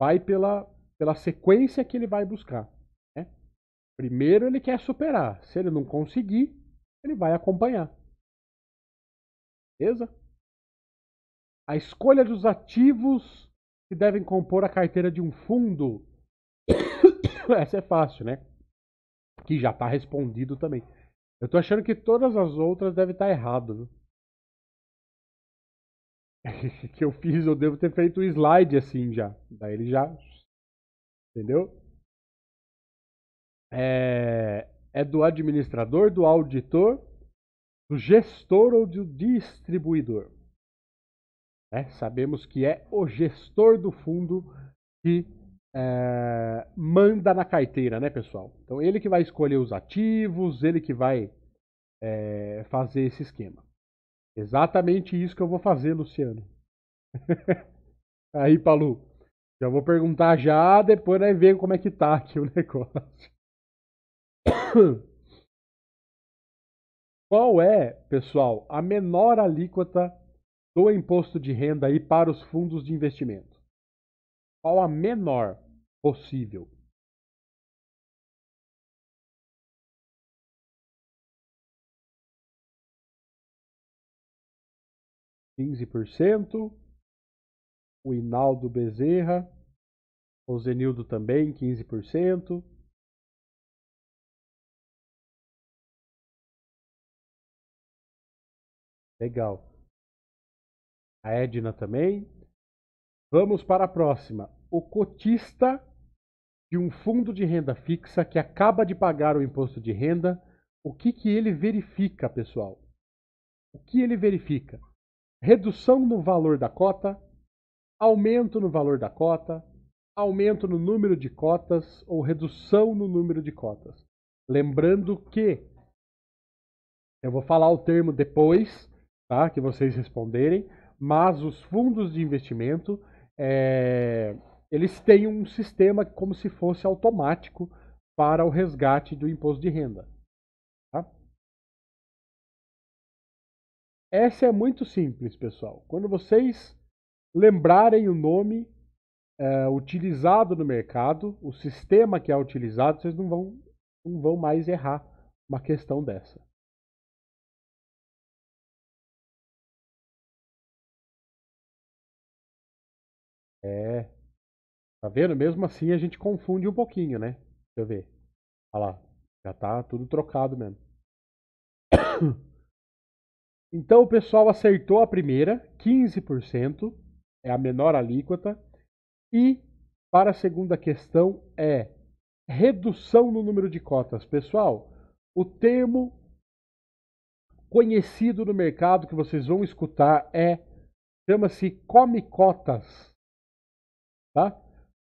vai pela, pela sequência que ele vai buscar. Né? Primeiro ele quer superar, se ele não conseguir, ele vai acompanhar. Beleza? A escolha dos ativos que devem compor a carteira de um fundo. (coughs) Essa é fácil, né? Que já está respondido também. Eu tô achando que todas as outras devem estar tá errado, viu? (laughs) que eu fiz, eu devo ter feito o um slide assim já. Daí ele já. Entendeu? É, é do administrador, do auditor, do gestor ou do distribuidor. É, sabemos que é o gestor do fundo que é, manda na carteira, né, pessoal? Então ele que vai escolher os ativos, ele que vai é, fazer esse esquema. Exatamente isso que eu vou fazer, Luciano. (laughs) Aí, Palu, já vou perguntar já, depois nós né, ver como é que tá aqui o (laughs) negócio. Qual é, pessoal, a menor alíquota do imposto de renda aí para os fundos de investimento? Qual a menor? possível quinze por cento o Inaldo Bezerra, o Zenildo também, quinze por cento Legal. A Edna também. Vamos para a próxima. O cotista de um fundo de renda fixa que acaba de pagar o imposto de renda, o que, que ele verifica, pessoal? O que ele verifica? Redução no valor da cota, aumento no valor da cota, aumento no número de cotas ou redução no número de cotas. Lembrando que eu vou falar o termo depois, tá? Que vocês responderem, mas os fundos de investimento é, eles têm um sistema como se fosse automático para o resgate do imposto de renda. Tá? Essa é muito simples, pessoal. Quando vocês lembrarem o nome é, utilizado no mercado, o sistema que é utilizado, vocês não vão, não vão mais errar uma questão dessa. É, Tá vendo? Mesmo assim a gente confunde um pouquinho, né? Deixa eu ver. Olha lá. Já tá tudo trocado mesmo. (coughs) Então o pessoal acertou a primeira, 15%, é a menor alíquota. E para a segunda questão é redução no número de cotas. Pessoal, o termo conhecido no mercado que vocês vão escutar é chama-se come cotas. Tá?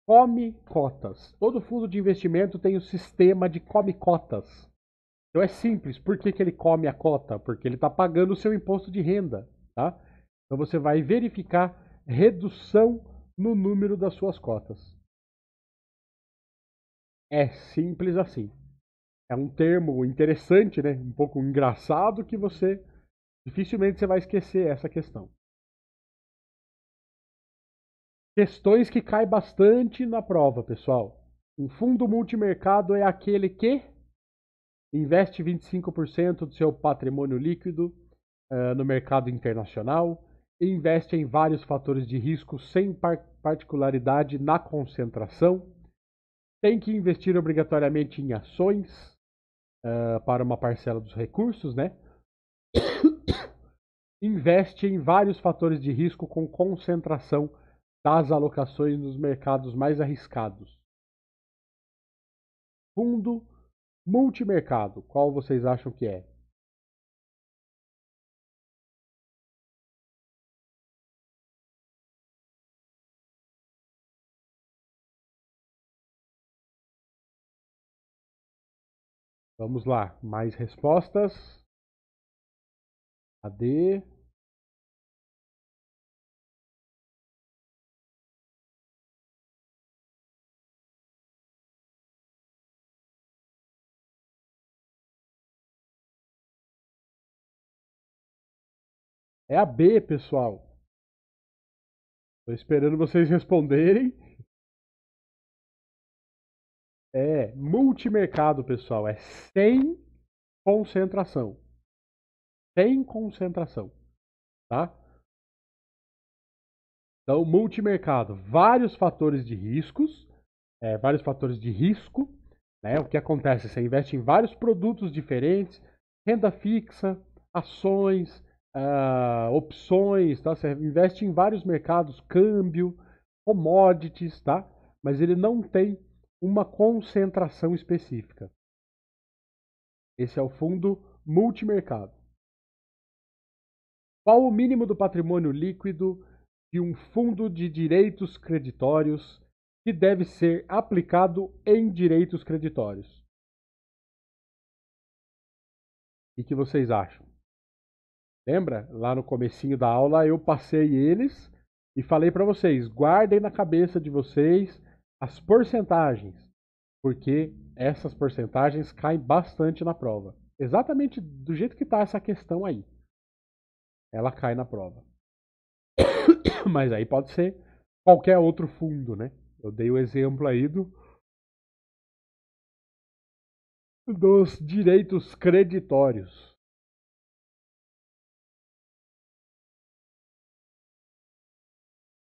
come cotas. Todo fundo de investimento tem o um sistema de come cotas. Então é simples. Por que, que ele come a cota? Porque ele está pagando o seu imposto de renda. Tá? Então você vai verificar redução no número das suas cotas. É simples assim. É um termo interessante, né? um pouco engraçado que você dificilmente você vai esquecer essa questão. Questões que caem bastante na prova, pessoal. Um fundo multimercado é aquele que investe 25% do seu patrimônio líquido uh, no mercado internacional e investe em vários fatores de risco sem par particularidade na concentração. Tem que investir obrigatoriamente em ações uh, para uma parcela dos recursos, né? (coughs) investe em vários fatores de risco com concentração das alocações nos mercados mais arriscados. Fundo multimercado, qual vocês acham que é? Vamos lá, mais respostas. Cadê? É a B, pessoal. Estou esperando vocês responderem. É multimercado, pessoal. É sem concentração. Sem concentração. Tá? Então, multimercado. Vários fatores de riscos. É, vários fatores de risco. Né? O que acontece? Você investe em vários produtos diferentes. Renda fixa, ações, uh, opções, tá? Você investe em vários mercados, câmbio, commodities, tá? Mas ele não tem uma concentração específica. Esse é o fundo multimercado. Qual o mínimo do patrimônio líquido de um fundo de direitos creditórios que deve ser aplicado em direitos creditórios? E que vocês acham? Lembra? Lá no comecinho da aula eu passei eles e falei para vocês, guardem na cabeça de vocês as porcentagens, porque essas porcentagens caem bastante na prova. Exatamente do jeito que está essa questão aí. Ela cai na prova. (coughs) Mas aí pode ser qualquer outro fundo, né? Eu dei o exemplo aí do dos direitos creditórios.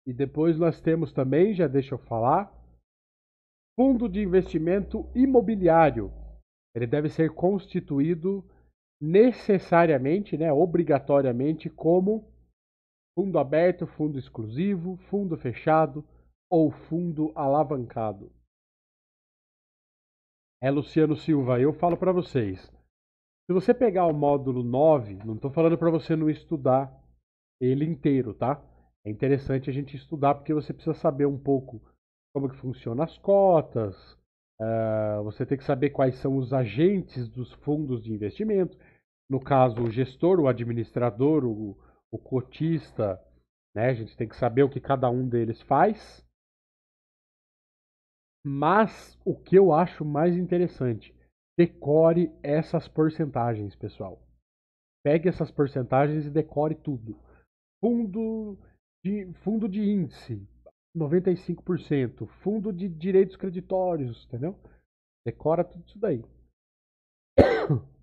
E depois nós temos também, já deixa eu falar, fundo de investimento imobiliário. Ele deve ser constituído necessariamente, né, obrigatoriamente, como fundo aberto, fundo exclusivo, fundo fechado ou fundo alavancado. É Luciano Silva, eu falo para vocês. Se você pegar o módulo 9, não estou falando para você não estudar ele inteiro, tá? é interessante a gente estudar porque você precisa saber um pouco como que funcionam as cotas, uh, você tem que saber quais são os agentes dos fundos de investimento, no caso o gestor, o administrador, o, o cotista, né? A gente tem que saber o que cada um deles faz. Mas o que eu acho mais interessante, decore essas porcentagens, pessoal. Pegue essas porcentagens e decore tudo. Fundo de fundo de índice, 95%, fundo de direitos creditórios, entendeu? Decora tudo isso daí. (coughs)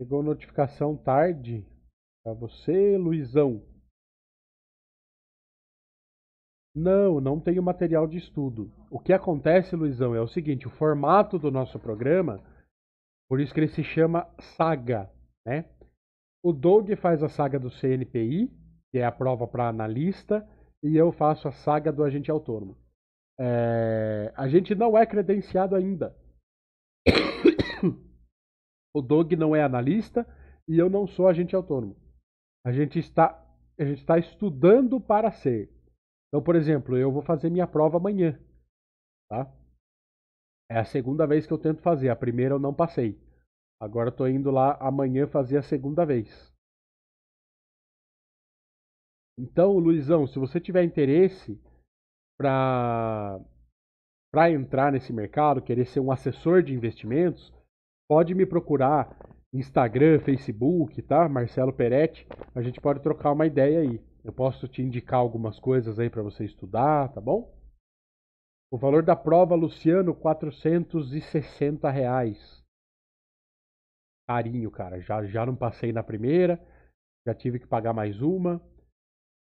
Chegou notificação tarde para você, Luizão. Não, não tenho material de estudo. O que acontece, Luizão, é o seguinte: o formato do nosso programa, por isso que ele se chama Saga, né? O Doug faz a saga do CNPI, que é a prova para analista, e eu faço a saga do agente autônomo. É... A gente não é credenciado ainda. (coughs) o Doug não é analista e eu não sou agente autônomo. A gente está, a gente está estudando para ser. Então, por exemplo, eu vou fazer minha prova amanhã tá? É a segunda vez que eu tento fazer, a primeira eu não passei. Agora eu tô indo lá amanhã fazer a segunda vez. Então, Luizão, se você tiver interesse para para entrar nesse mercado, querer ser um assessor de investimentos, pode me procurar Instagram, Facebook, tá? Marcelo Peretti, a gente pode trocar uma ideia aí. Eu posso te indicar algumas coisas aí para você estudar, tá bom? O valor da prova, Luciano, 460 reais. Carinho, cara. Já, já não passei na primeira. Já tive que pagar mais uma.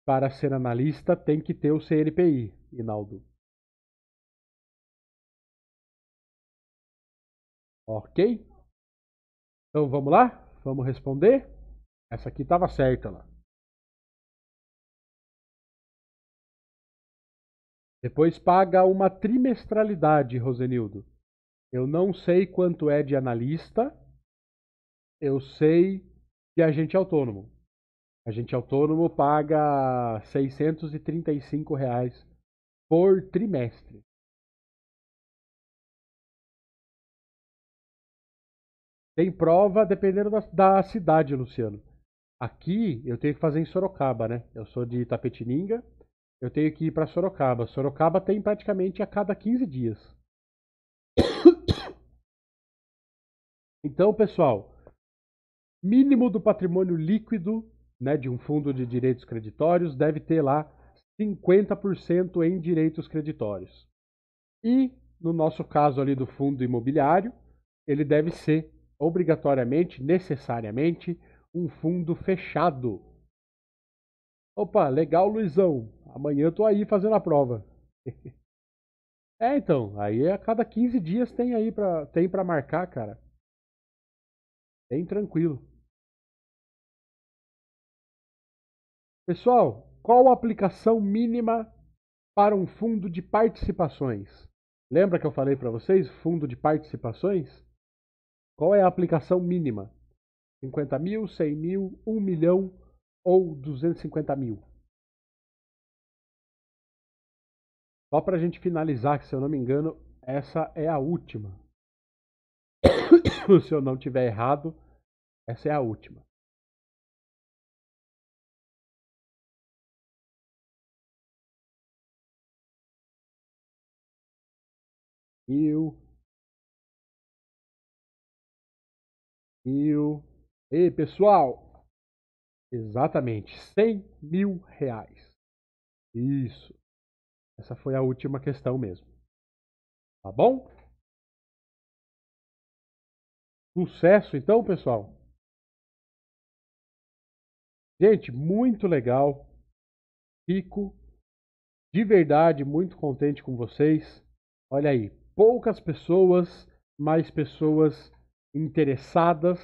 Para ser analista, tem que ter o CNPI, Inaldo. Ok? Então vamos lá? Vamos responder? Essa aqui estava certa lá. Depois paga uma trimestralidade, Rosenildo. Eu não sei quanto é de analista, eu sei de agente autônomo. Agente autônomo paga R$ 635 reais por trimestre. Tem prova dependendo da, da, cidade, Luciano. Aqui eu tenho que fazer em Sorocaba, né? Eu sou de Tapetininga. Eu tenho que ir para Sorocaba. Sorocaba tem praticamente a cada 15 dias. (coughs) Então, pessoal, mínimo do patrimônio líquido né, de um fundo de direitos creditórios deve ter lá 50% em direitos creditórios. E, no nosso caso ali do fundo imobiliário, ele deve ser obrigatoriamente, necessariamente, um fundo fechado. Opa, legal, Luizão amanhã eu tô aí fazendo a prova. (laughs) é, então, aí a cada 15 dias tem aí pra, tem pra marcar, cara. Bem tranquilo. Pessoal, qual a aplicação mínima para um fundo de participações? Lembra que eu falei para vocês, fundo de participações? Qual é a aplicação mínima? 50 mil, 100 mil, 1 milhão ou 250 mil? Só para a gente finalizar, que se eu não me engano, essa é a última. (coughs) se eu não tiver errado, essa é a última. Mil. Mil. Ei, pessoal! Exatamente, 100 mil reais. Isso. Essa foi a última questão mesmo. Tá bom? Sucesso, então, pessoal. Gente, muito legal. Fico de verdade muito contente com vocês. Olha aí, poucas pessoas, mais pessoas interessadas,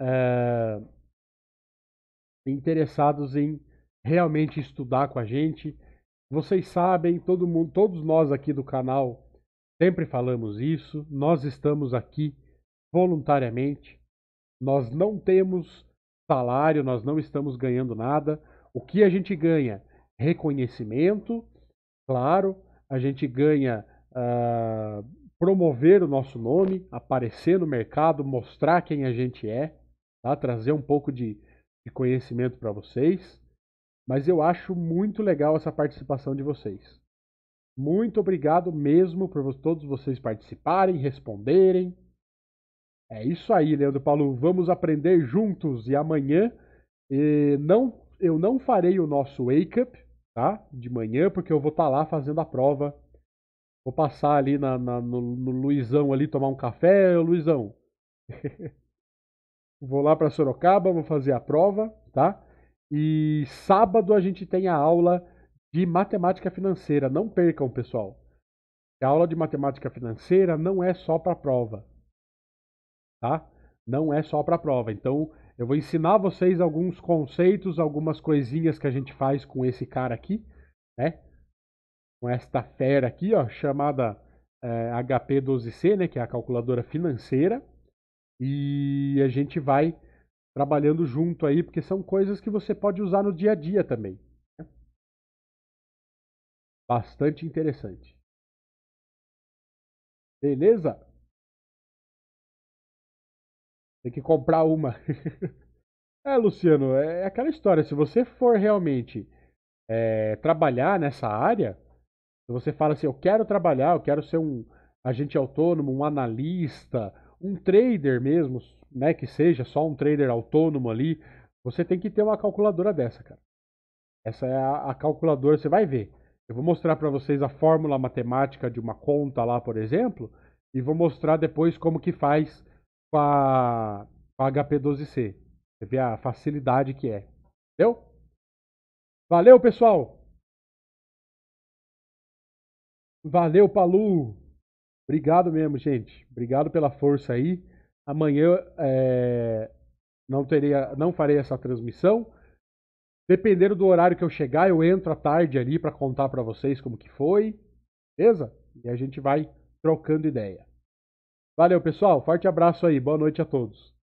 é, interessados em realmente estudar com a gente, vocês sabem, todo mundo, todos nós aqui do canal sempre falamos isso. Nós estamos aqui voluntariamente. Nós não temos salário, nós não estamos ganhando nada. O que a gente ganha? Reconhecimento, claro, a gente ganha uh, promover o nosso nome, aparecer no mercado, mostrar quem a gente é, tá? trazer um pouco de, de conhecimento para vocês. Mas eu acho muito legal essa participação de vocês. Muito obrigado mesmo por todos vocês participarem, responderem. É isso aí, Leandro Paulo. Vamos aprender juntos. E amanhã e não, eu não farei o nosso wake up, tá? De manhã, porque eu vou estar tá lá fazendo a prova. Vou passar ali na, na, no, no, Luizão ali tomar um café, Luizão. (laughs) vou lá para Sorocaba, vou fazer a prova, tá? E sábado a gente tem a aula de matemática financeira. Não percam, pessoal. A aula de matemática financeira não é só para prova. Tá? Não é só para prova. Então, eu vou ensinar vocês alguns conceitos, algumas coisinhas que a gente faz com esse cara aqui, né? Com esta fera aqui, ó, chamada é, eh, HP12C, né? Que é a calculadora financeira. E a gente vai trabalhando junto aí, porque são coisas que você pode usar no dia a dia também. Né? Bastante interessante. Beleza? Tem que comprar uma. (laughs) é, Luciano, é, é aquela história. Se você for realmente é, trabalhar nessa área, se você fala assim, eu quero trabalhar, eu quero ser um agente autônomo, um analista, um trader mesmo, né, que seja só um trader autônomo ali, você tem que ter uma calculadora dessa, cara. Essa é a, a calculadora, você vai ver. Eu vou mostrar para vocês a fórmula matemática de uma conta lá, por exemplo, e vou mostrar depois como que faz com a, com a HP12C. Você vê a facilidade que é. Entendeu? Valeu, pessoal! Valeu, Palu! Obrigado mesmo, gente. Obrigado pela força aí. Amanhã é, não teria, não farei essa transmissão. Dependendo do horário que eu chegar, eu entro à tarde ali para contar para vocês como que foi, beleza? E a gente vai trocando ideia. Valeu, pessoal. Forte abraço aí. Boa noite a todos.